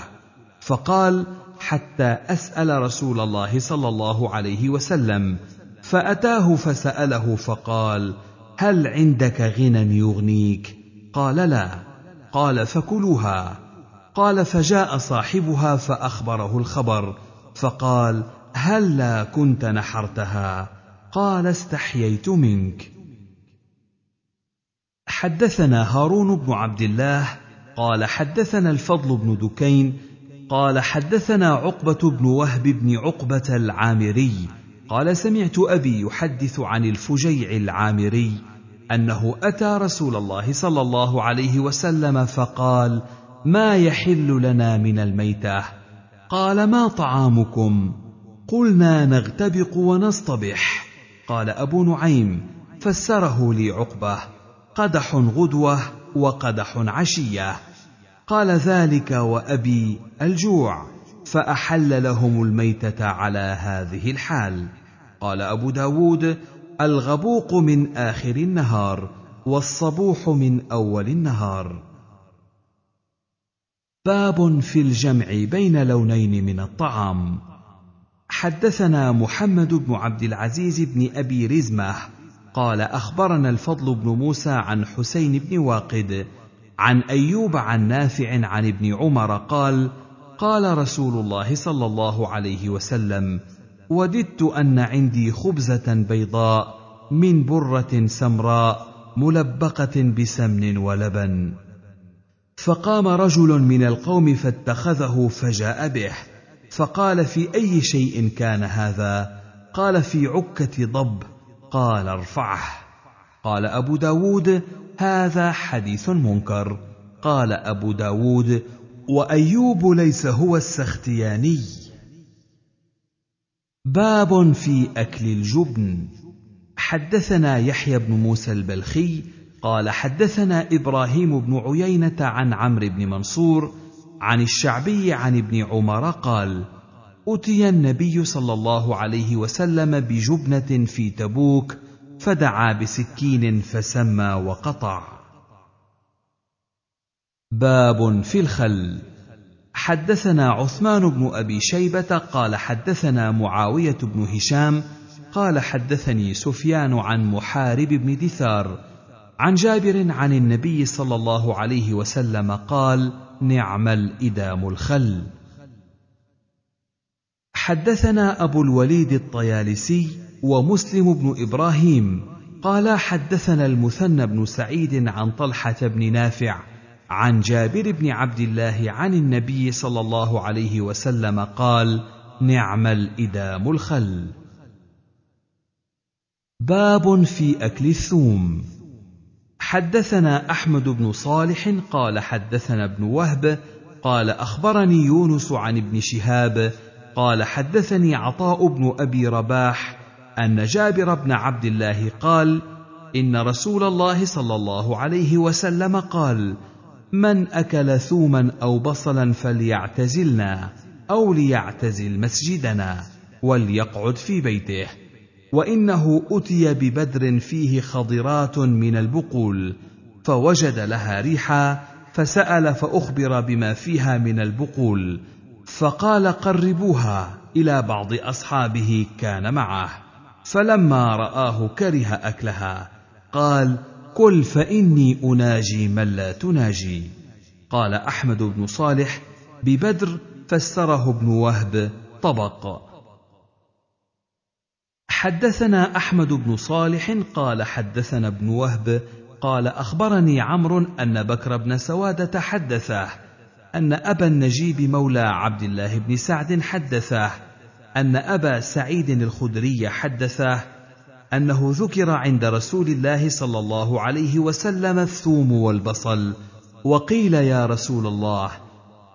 فقال حتى اسال رسول الله صلى الله عليه وسلم فاتاه فساله فقال هل عندك غنى يغنيك قال لا قال فكلوها قال فجاء صاحبها فاخبره الخبر فقال هلا كنت نحرتها قال استحييت منك حدثنا هارون بن عبد الله قال حدثنا الفضل بن دكين قال حدثنا عقبه بن وهب بن عقبه العامري قال سمعت ابي يحدث عن الفجيع العامري انه اتى رسول الله صلى الله عليه وسلم فقال ما يحل لنا من الميته قال ما طعامكم قلنا نغتبق ونصطبح قال ابو نعيم فسره لي عقبه قدح غدوه وقدح عشيه قال ذلك وابي الجوع فاحل لهم الميته على هذه الحال قال ابو داود الغبوق من اخر النهار والصبوح من اول النهار باب في الجمع بين لونين من الطعام حدثنا محمد بن عبد العزيز بن ابي رزمه قال اخبرنا الفضل بن موسى عن حسين بن واقد عن ايوب عن نافع عن ابن عمر قال قال رسول الله صلى الله عليه وسلم وددت ان عندي خبزه بيضاء من بره سمراء ملبقه بسمن ولبن فقام رجل من القوم فاتخذه فجاء به فقال في اي شيء كان هذا قال في عكه ضب قال ارفعه قال ابو داود هذا حديث منكر قال ابو داود وايوب ليس هو السختياني باب في اكل الجبن حدثنا يحيى بن موسى البلخي قال حدثنا ابراهيم بن عيينه عن عمرو بن منصور عن الشعبي عن ابن عمر قال اتي النبي صلى الله عليه وسلم بجبنه في تبوك فدعا بسكين فسمى وقطع باب في الخل حدثنا عثمان بن ابي شيبه قال حدثنا معاويه بن هشام قال حدثني سفيان عن محارب بن دثار عن جابر عن النبي صلى الله عليه وسلم قال نعم الادام الخل حدثنا ابو الوليد الطيالسي ومسلم بن ابراهيم قال حدثنا المثنى بن سعيد عن طلحه بن نافع عن جابر بن عبد الله عن النبي صلى الله عليه وسلم قال نعم الادام الخل باب في اكل الثوم حدثنا احمد بن صالح قال حدثنا ابن وهب قال اخبرني يونس عن ابن شهاب قال حدثني عطاء بن ابي رباح ان جابر بن عبد الله قال ان رسول الله صلى الله عليه وسلم قال من اكل ثوما او بصلا فليعتزلنا او ليعتزل مسجدنا وليقعد في بيته وانه اتي ببدر فيه خضرات من البقول فوجد لها ريحا فسال فاخبر بما فيها من البقول فقال قربوها الى بعض اصحابه كان معه فلما راه كره اكلها قال كل فاني اناجي من لا تناجي قال احمد بن صالح ببدر فسره ابن وهب طبق حدثنا احمد بن صالح قال حدثنا ابن وهب قال اخبرني عمرو ان بكر بن سواده حدثه ان ابا النجيب مولى عبد الله بن سعد حدثه ان ابا سعيد الخدري حدثه انه ذكر عند رسول الله صلى الله عليه وسلم الثوم والبصل وقيل يا رسول الله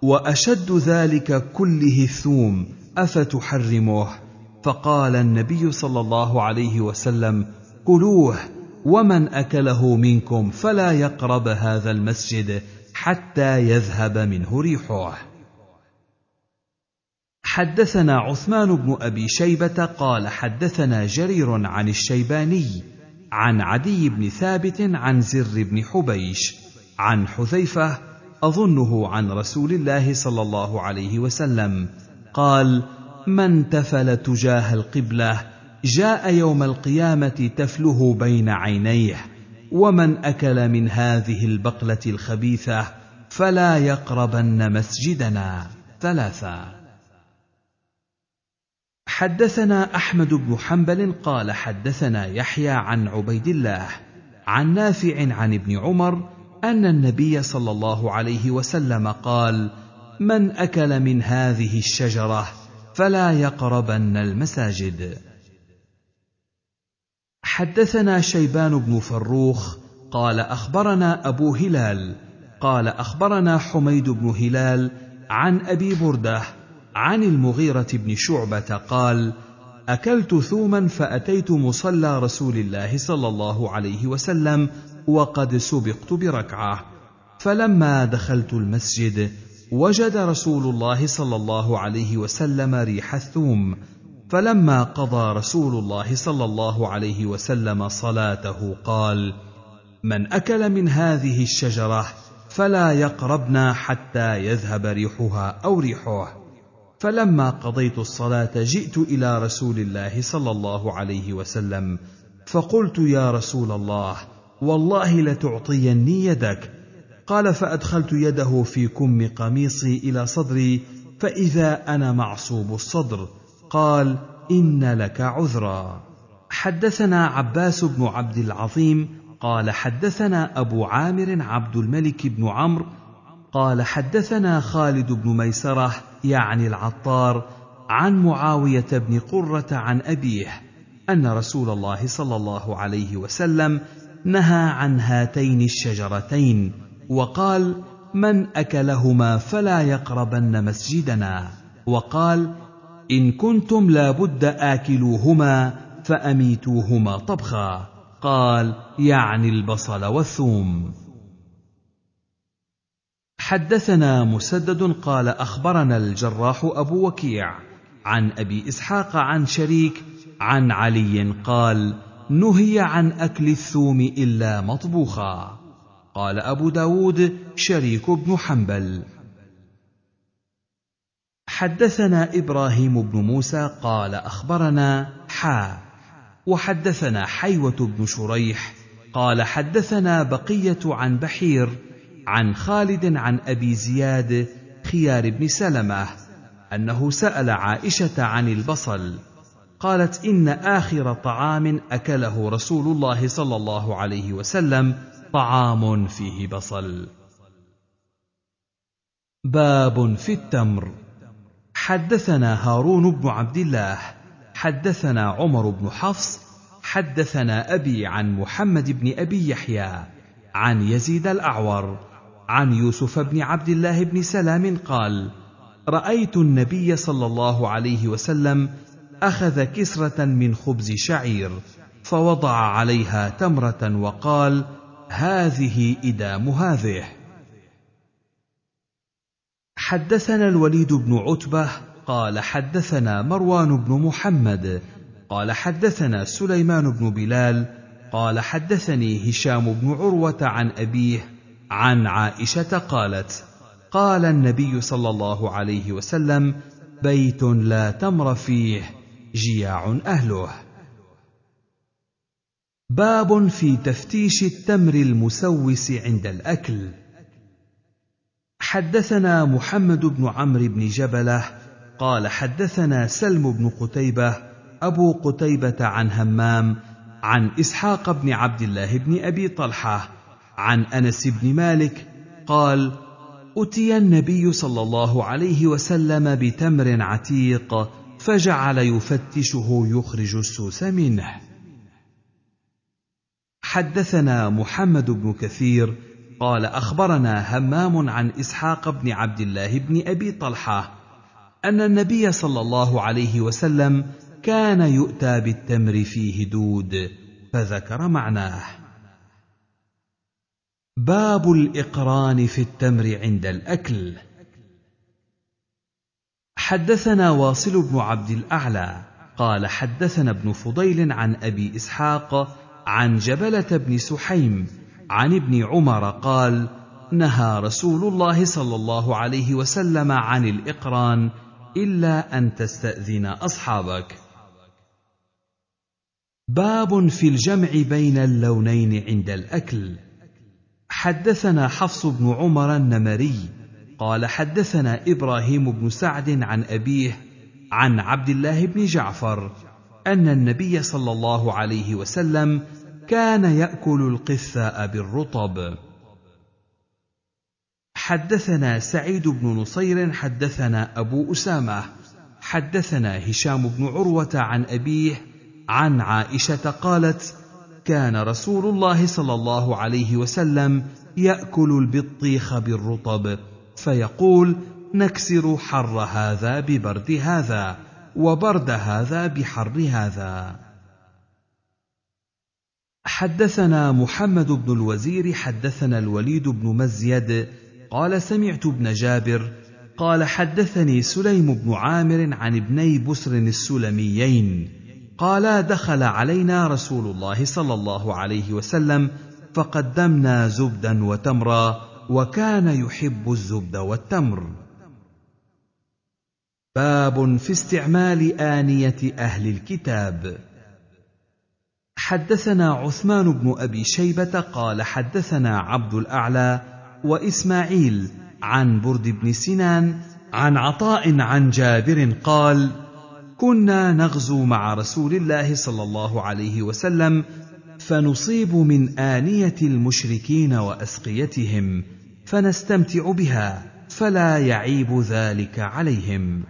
واشد ذلك كله الثوم افتحرمه فقال النبي صلى الله عليه وسلم كلوه ومن اكله منكم فلا يقرب هذا المسجد حتى يذهب منه ريحه حدثنا عثمان بن ابي شيبه قال حدثنا جرير عن الشيباني عن عدي بن ثابت عن زر بن حبيش عن حذيفه اظنه عن رسول الله صلى الله عليه وسلم قال من تفل تجاه القبله جاء يوم القيامه تفله بين عينيه ومن اكل من هذه البقله الخبيثه فلا يقربن مسجدنا ثلاثا حدثنا احمد بن حنبل قال حدثنا يحيى عن عبيد الله عن نافع عن ابن عمر ان النبي صلى الله عليه وسلم قال من اكل من هذه الشجره فلا يقربن المساجد حدثنا شيبان بن فروخ قال اخبرنا ابو هلال قال اخبرنا حميد بن هلال عن ابي برده عن المغيره بن شعبه قال اكلت ثوما فاتيت مصلى رسول الله صلى الله عليه وسلم وقد سبقت بركعه فلما دخلت المسجد وجد رسول الله صلى الله عليه وسلم ريح الثوم فلما قضى رسول الله صلى الله عليه وسلم صلاته قال من اكل من هذه الشجره فلا يقربنا حتى يذهب ريحها او ريحه فلما قضيت الصلاه جئت الى رسول الله صلى الله عليه وسلم فقلت يا رسول الله والله لتعطيني يدك قال فادخلت يده في كم قميصي الى صدري فاذا انا معصوب الصدر قال ان لك عذرا حدثنا عباس بن عبد العظيم قال حدثنا ابو عامر عبد الملك بن عمرو قال حدثنا خالد بن ميسره يعني العطار عن معاويه بن قره عن ابيه ان رسول الله صلى الله عليه وسلم نهى عن هاتين الشجرتين وقال من اكلهما فلا يقربن مسجدنا وقال ان كنتم لابد اكلوهما فاميتوهما طبخا قال يعني البصل والثوم حدثنا مسدد قال اخبرنا الجراح ابو وكيع عن ابي اسحاق عن شريك عن علي قال نهي عن اكل الثوم الا مطبوخا قال أبو داود شريك بن حنبل حدثنا إبراهيم بن موسى قال أخبرنا حا وحدثنا حيوة بن شريح قال حدثنا بقية عن بحير عن خالد عن أبي زياد خيار بن سلمة أنه سأل عائشة عن البصل قالت إن آخر طعام أكله رسول الله صلى الله عليه وسلم طعام فيه بصل باب في التمر حدثنا هارون بن عبد الله حدثنا عمر بن حفص حدثنا ابي عن محمد بن ابي يحيى عن يزيد الاعور عن يوسف بن عبد الله بن سلام قال رايت النبي صلى الله عليه وسلم اخذ كسره من خبز شعير فوضع عليها تمره وقال هذه إدام هذه حدثنا الوليد بن عتبة قال حدثنا مروان بن محمد قال حدثنا سليمان بن بلال قال حدثني هشام بن عروة عن أبيه عن عائشة قالت قال النبي صلى الله عليه وسلم بيت لا تمر فيه جياع أهله باب في تفتيش التمر المسوس عند الاكل حدثنا محمد بن عمرو بن جبله قال حدثنا سلم بن قتيبه ابو قتيبه عن همام عن اسحاق بن عبد الله بن ابي طلحه عن انس بن مالك قال اتي النبي صلى الله عليه وسلم بتمر عتيق فجعل يفتشه يخرج السوس منه حدثنا محمد بن كثير قال اخبرنا همام عن اسحاق بن عبد الله بن ابي طلحه ان النبي صلى الله عليه وسلم كان يؤتى بالتمر فيه دود فذكر معناه باب الاقران في التمر عند الاكل حدثنا واصل بن عبد الاعلى قال حدثنا ابن فضيل عن ابي اسحاق عن جبلة بن سحيم عن ابن عمر قال: نهى رسول الله صلى الله عليه وسلم عن الإقران إلا أن تستأذن أصحابك. باب في الجمع بين اللونين عند الأكل. حدثنا حفص بن عمر النمري قال حدثنا إبراهيم بن سعد عن أبيه عن عبد الله بن جعفر أن النبي صلى الله عليه وسلم كان ياكل القثاء بالرطب حدثنا سعيد بن نصير حدثنا ابو اسامه حدثنا هشام بن عروه عن ابيه عن عائشه قالت كان رسول الله صلى الله عليه وسلم ياكل البطيخ بالرطب فيقول نكسر حر هذا ببرد هذا وبرد هذا بحر هذا حدثنا محمد بن الوزير حدثنا الوليد بن مزيد قال سمعت ابن جابر قال حدثني سليم بن عامر عن ابني بسر السلميين قالا دخل علينا رسول الله صلى الله عليه وسلم فقدمنا زبدا وتمرا وكان يحب الزبد والتمر باب في استعمال انيه اهل الكتاب حدثنا عثمان بن ابي شيبه قال حدثنا عبد الاعلى واسماعيل عن برد بن سنان عن عطاء عن جابر قال كنا نغزو مع رسول الله صلى الله عليه وسلم فنصيب من انيه المشركين واسقيتهم فنستمتع بها فلا يعيب ذلك عليهم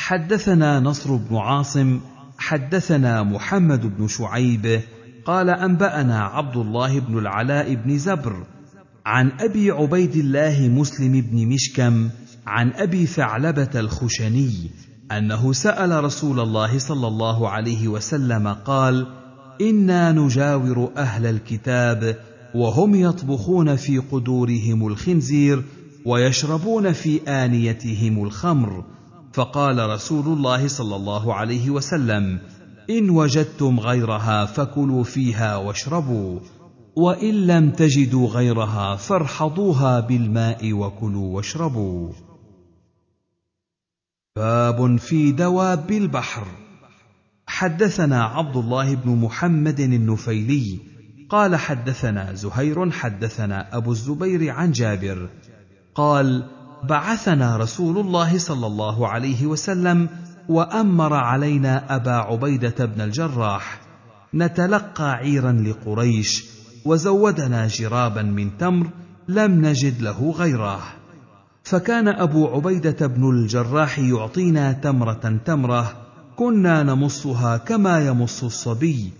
حدثنا نصر بن عاصم حدثنا محمد بن شعيب قال انبانا عبد الله بن العلاء بن زبر عن ابي عبيد الله مسلم بن مشكم عن ابي ثعلبه الخشني انه سال رسول الله صلى الله عليه وسلم قال انا نجاور اهل الكتاب وهم يطبخون في قدورهم الخنزير ويشربون في انيتهم الخمر فقال رسول الله صلى الله عليه وسلم ان وجدتم غيرها فكلوا فيها واشربوا وان لم تجدوا غيرها فارحضوها بالماء وكلوا واشربوا باب في دواب البحر حدثنا عبد الله بن محمد النفيلي قال حدثنا زهير حدثنا ابو الزبير عن جابر قال بعثنا رسول الله صلى الله عليه وسلم وامر علينا ابا عبيده بن الجراح نتلقى عيرا لقريش وزودنا جرابا من تمر لم نجد له غيره فكان ابو عبيده بن الجراح يعطينا تمره تمره كنا نمصها كما يمص الصبي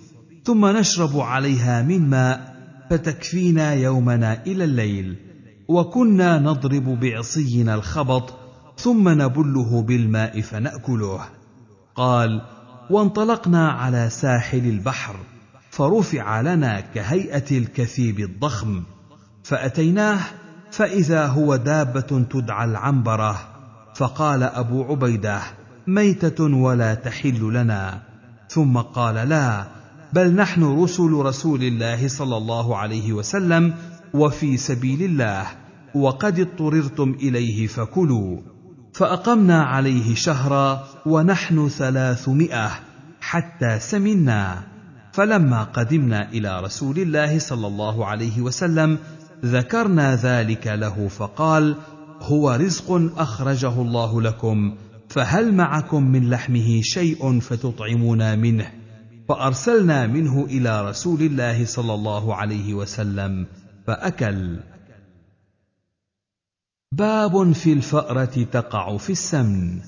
ثم نشرب عليها من ماء فتكفينا يومنا الى الليل وكنا نضرب بعصينا الخبط ثم نبله بالماء فناكله قال وانطلقنا على ساحل البحر فرفع لنا كهيئه الكثيب الضخم فاتيناه فاذا هو دابه تدعى العنبره فقال ابو عبيده ميته ولا تحل لنا ثم قال لا بل نحن رسل رسول الله صلى الله عليه وسلم وفي سبيل الله وقد اضطررتم اليه فكلوا فاقمنا عليه شهرا ونحن ثلاثمائه حتى سمنا فلما قدمنا الى رسول الله صلى الله عليه وسلم ذكرنا ذلك له فقال هو رزق اخرجه الله لكم فهل معكم من لحمه شيء فتطعمونا منه فارسلنا منه الى رسول الله صلى الله عليه وسلم فاكل باب في الفاره تقع في السمن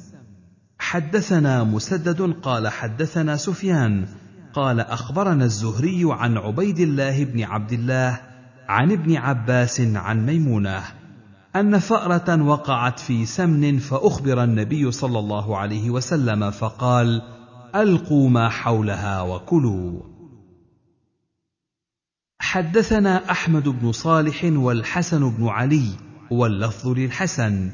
حدثنا مسدد قال حدثنا سفيان قال اخبرنا الزهري عن عبيد الله بن عبد الله عن ابن عباس عن ميمونه ان فاره وقعت في سمن فاخبر النبي صلى الله عليه وسلم فقال القوا ما حولها وكلوا حدثنا احمد بن صالح والحسن بن علي واللفظ للحسن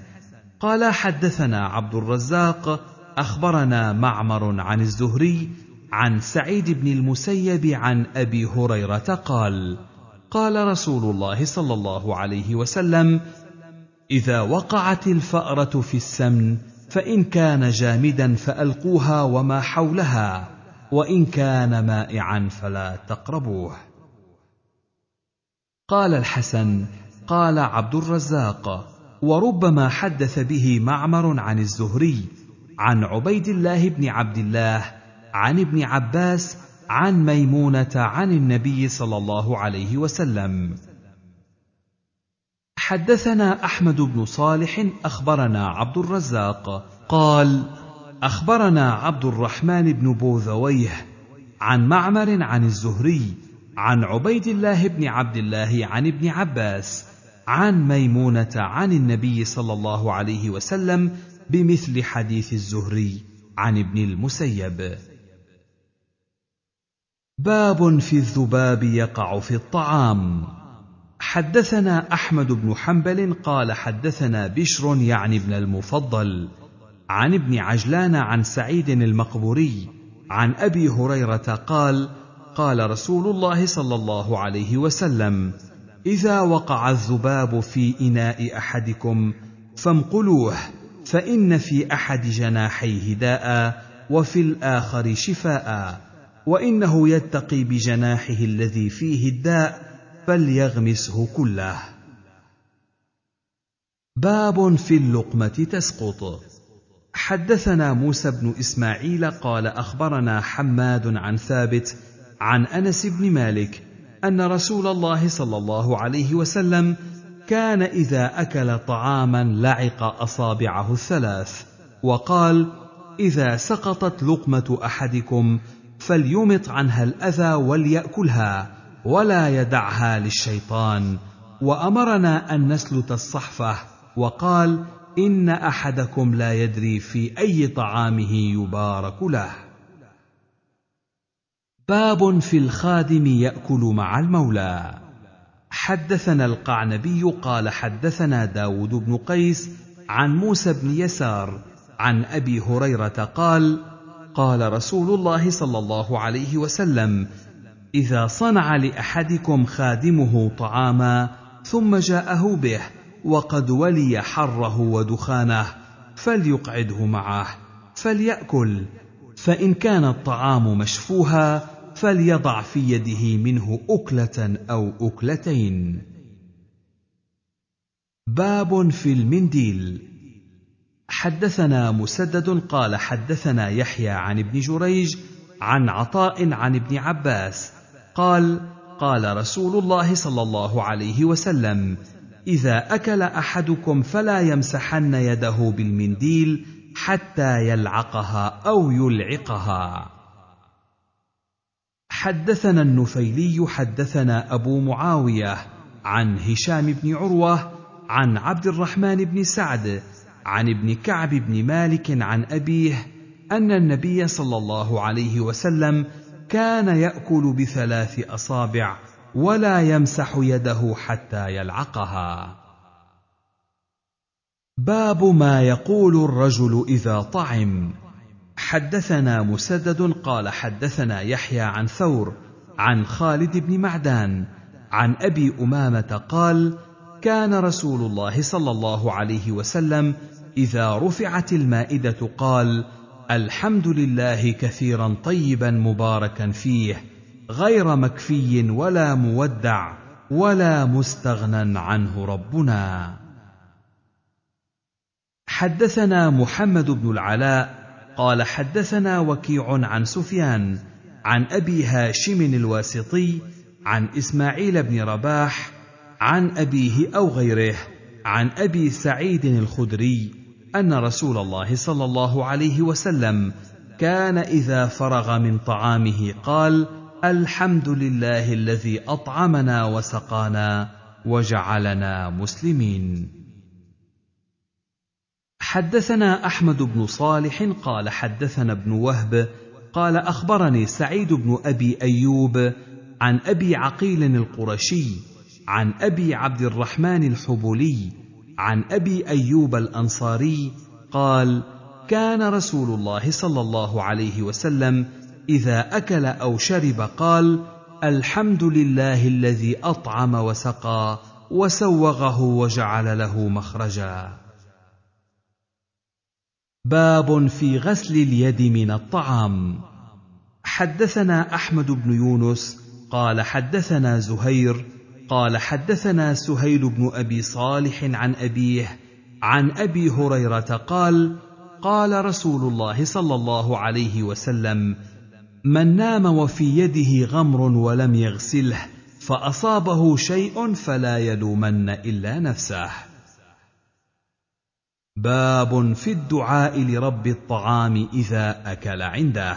قال حدثنا عبد الرزاق اخبرنا معمر عن الزهري عن سعيد بن المسيب عن ابي هريره قال قال رسول الله صلى الله عليه وسلم اذا وقعت الفاره في السمن فان كان جامدا فالقوها وما حولها وان كان مائعا فلا تقربوه قال الحسن قال عبد الرزاق وربما حدث به معمر عن الزهري عن عبيد الله بن عبد الله عن ابن عباس عن ميمونه عن النبي صلى الله عليه وسلم حدثنا احمد بن صالح اخبرنا عبد الرزاق قال اخبرنا عبد الرحمن بن بوذويه عن معمر عن الزهري عن عبيد الله بن عبد الله عن ابن عباس عن ميمونه عن النبي صلى الله عليه وسلم بمثل حديث الزهري عن ابن المسيب باب في الذباب يقع في الطعام حدثنا احمد بن حنبل قال حدثنا بشر يعني ابن المفضل عن ابن عجلان عن سعيد المقبوري عن ابي هريره قال قال رسول الله صلى الله عليه وسلم اذا وقع الذباب في اناء احدكم فامقلوه فان في احد جناحيه داء وفي الاخر شفاء وانه يتقي بجناحه الذي فيه الداء فليغمسه كله باب في اللقمه تسقط حدثنا موسى بن اسماعيل قال اخبرنا حماد عن ثابت عن انس بن مالك ان رسول الله صلى الله عليه وسلم كان اذا اكل طعاما لعق اصابعه الثلاث وقال اذا سقطت لقمه احدكم فليمط عنها الاذى ولياكلها ولا يدعها للشيطان وامرنا ان نسلت الصحفه وقال ان احدكم لا يدري في اي طعامه يبارك له باب في الخادم ياكل مع المولى حدثنا القعنبي قال حدثنا داود بن قيس عن موسى بن يسار عن ابي هريره قال قال رسول الله صلى الله عليه وسلم اذا صنع لاحدكم خادمه طعاما ثم جاءه به وقد ولي حره ودخانه فليقعده معه فليأكل فإن كان الطعام مشفوها فليضع في يده منه اكله او اكلتين باب في المنديل حدثنا مسدد قال حدثنا يحيى عن ابن جريج عن عطاء عن ابن عباس قال قال رسول الله صلى الله عليه وسلم اذا اكل احدكم فلا يمسحن يده بالمنديل حتى يلعقها او يلعقها حدثنا النفيلي حدثنا ابو معاويه عن هشام بن عروه عن عبد الرحمن بن سعد عن ابن كعب بن مالك عن ابيه ان النبي صلى الله عليه وسلم كان ياكل بثلاث اصابع ولا يمسح يده حتى يلعقها باب ما يقول الرجل اذا طعم حدثنا مسدد قال حدثنا يحيى عن ثور عن خالد بن معدان عن ابي امامه قال كان رسول الله صلى الله عليه وسلم اذا رفعت المائده قال الحمد لله كثيرا طيبا مباركا فيه غير مكفي ولا مودع ولا مستغنى عنه ربنا حدثنا محمد بن العلاء قال حدثنا وكيع عن سفيان عن ابي هاشم الواسطي عن اسماعيل بن رباح عن ابيه او غيره عن ابي سعيد الخدري ان رسول الله صلى الله عليه وسلم كان اذا فرغ من طعامه قال الحمد لله الذي اطعمنا وسقانا وجعلنا مسلمين حدثنا احمد بن صالح قال حدثنا ابن وهب قال اخبرني سعيد بن ابي ايوب عن ابي عقيل القرشي عن ابي عبد الرحمن الحبولي عن ابي ايوب الانصاري قال كان رسول الله صلى الله عليه وسلم اذا اكل او شرب قال الحمد لله الذي اطعم وسقى وسوغه وجعل له مخرجا باب في غسل اليد من الطعام حدثنا احمد بن يونس قال حدثنا زهير قال حدثنا سهيل بن ابي صالح عن ابيه عن ابي هريره قال قال رسول الله صلى الله عليه وسلم من نام وفي يده غمر ولم يغسله فاصابه شيء فلا يلومن الا نفسه باب في الدعاء لرب الطعام اذا اكل عنده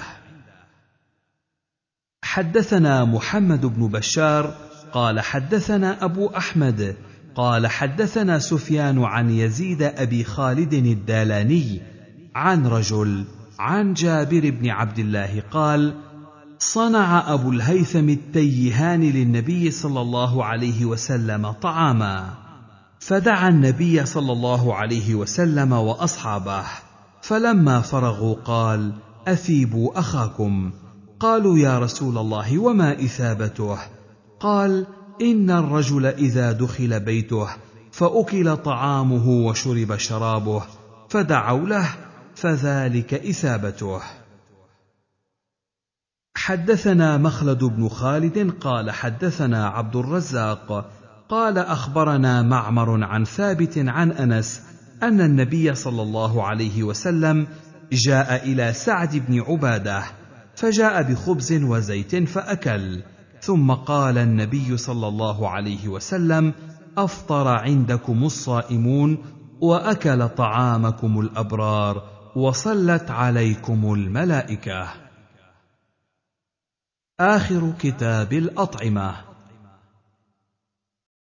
حدثنا محمد بن بشار قال حدثنا ابو احمد قال حدثنا سفيان عن يزيد ابي خالد الدالاني عن رجل عن جابر بن عبد الله قال صنع ابو الهيثم التيهان للنبي صلى الله عليه وسلم طعاما فدعا النبي صلى الله عليه وسلم واصحابه فلما فرغوا قال اثيبوا اخاكم قالوا يا رسول الله وما اثابته قال ان الرجل اذا دخل بيته فاكل طعامه وشرب شرابه فدعوا له فذلك اثابته حدثنا مخلد بن خالد قال حدثنا عبد الرزاق قال اخبرنا معمر عن ثابت عن انس ان النبي صلى الله عليه وسلم جاء الى سعد بن عباده فجاء بخبز وزيت فاكل ثم قال النبي صلى الله عليه وسلم افطر عندكم الصائمون واكل طعامكم الابرار وصلت عليكم الملائكه اخر كتاب الاطعمه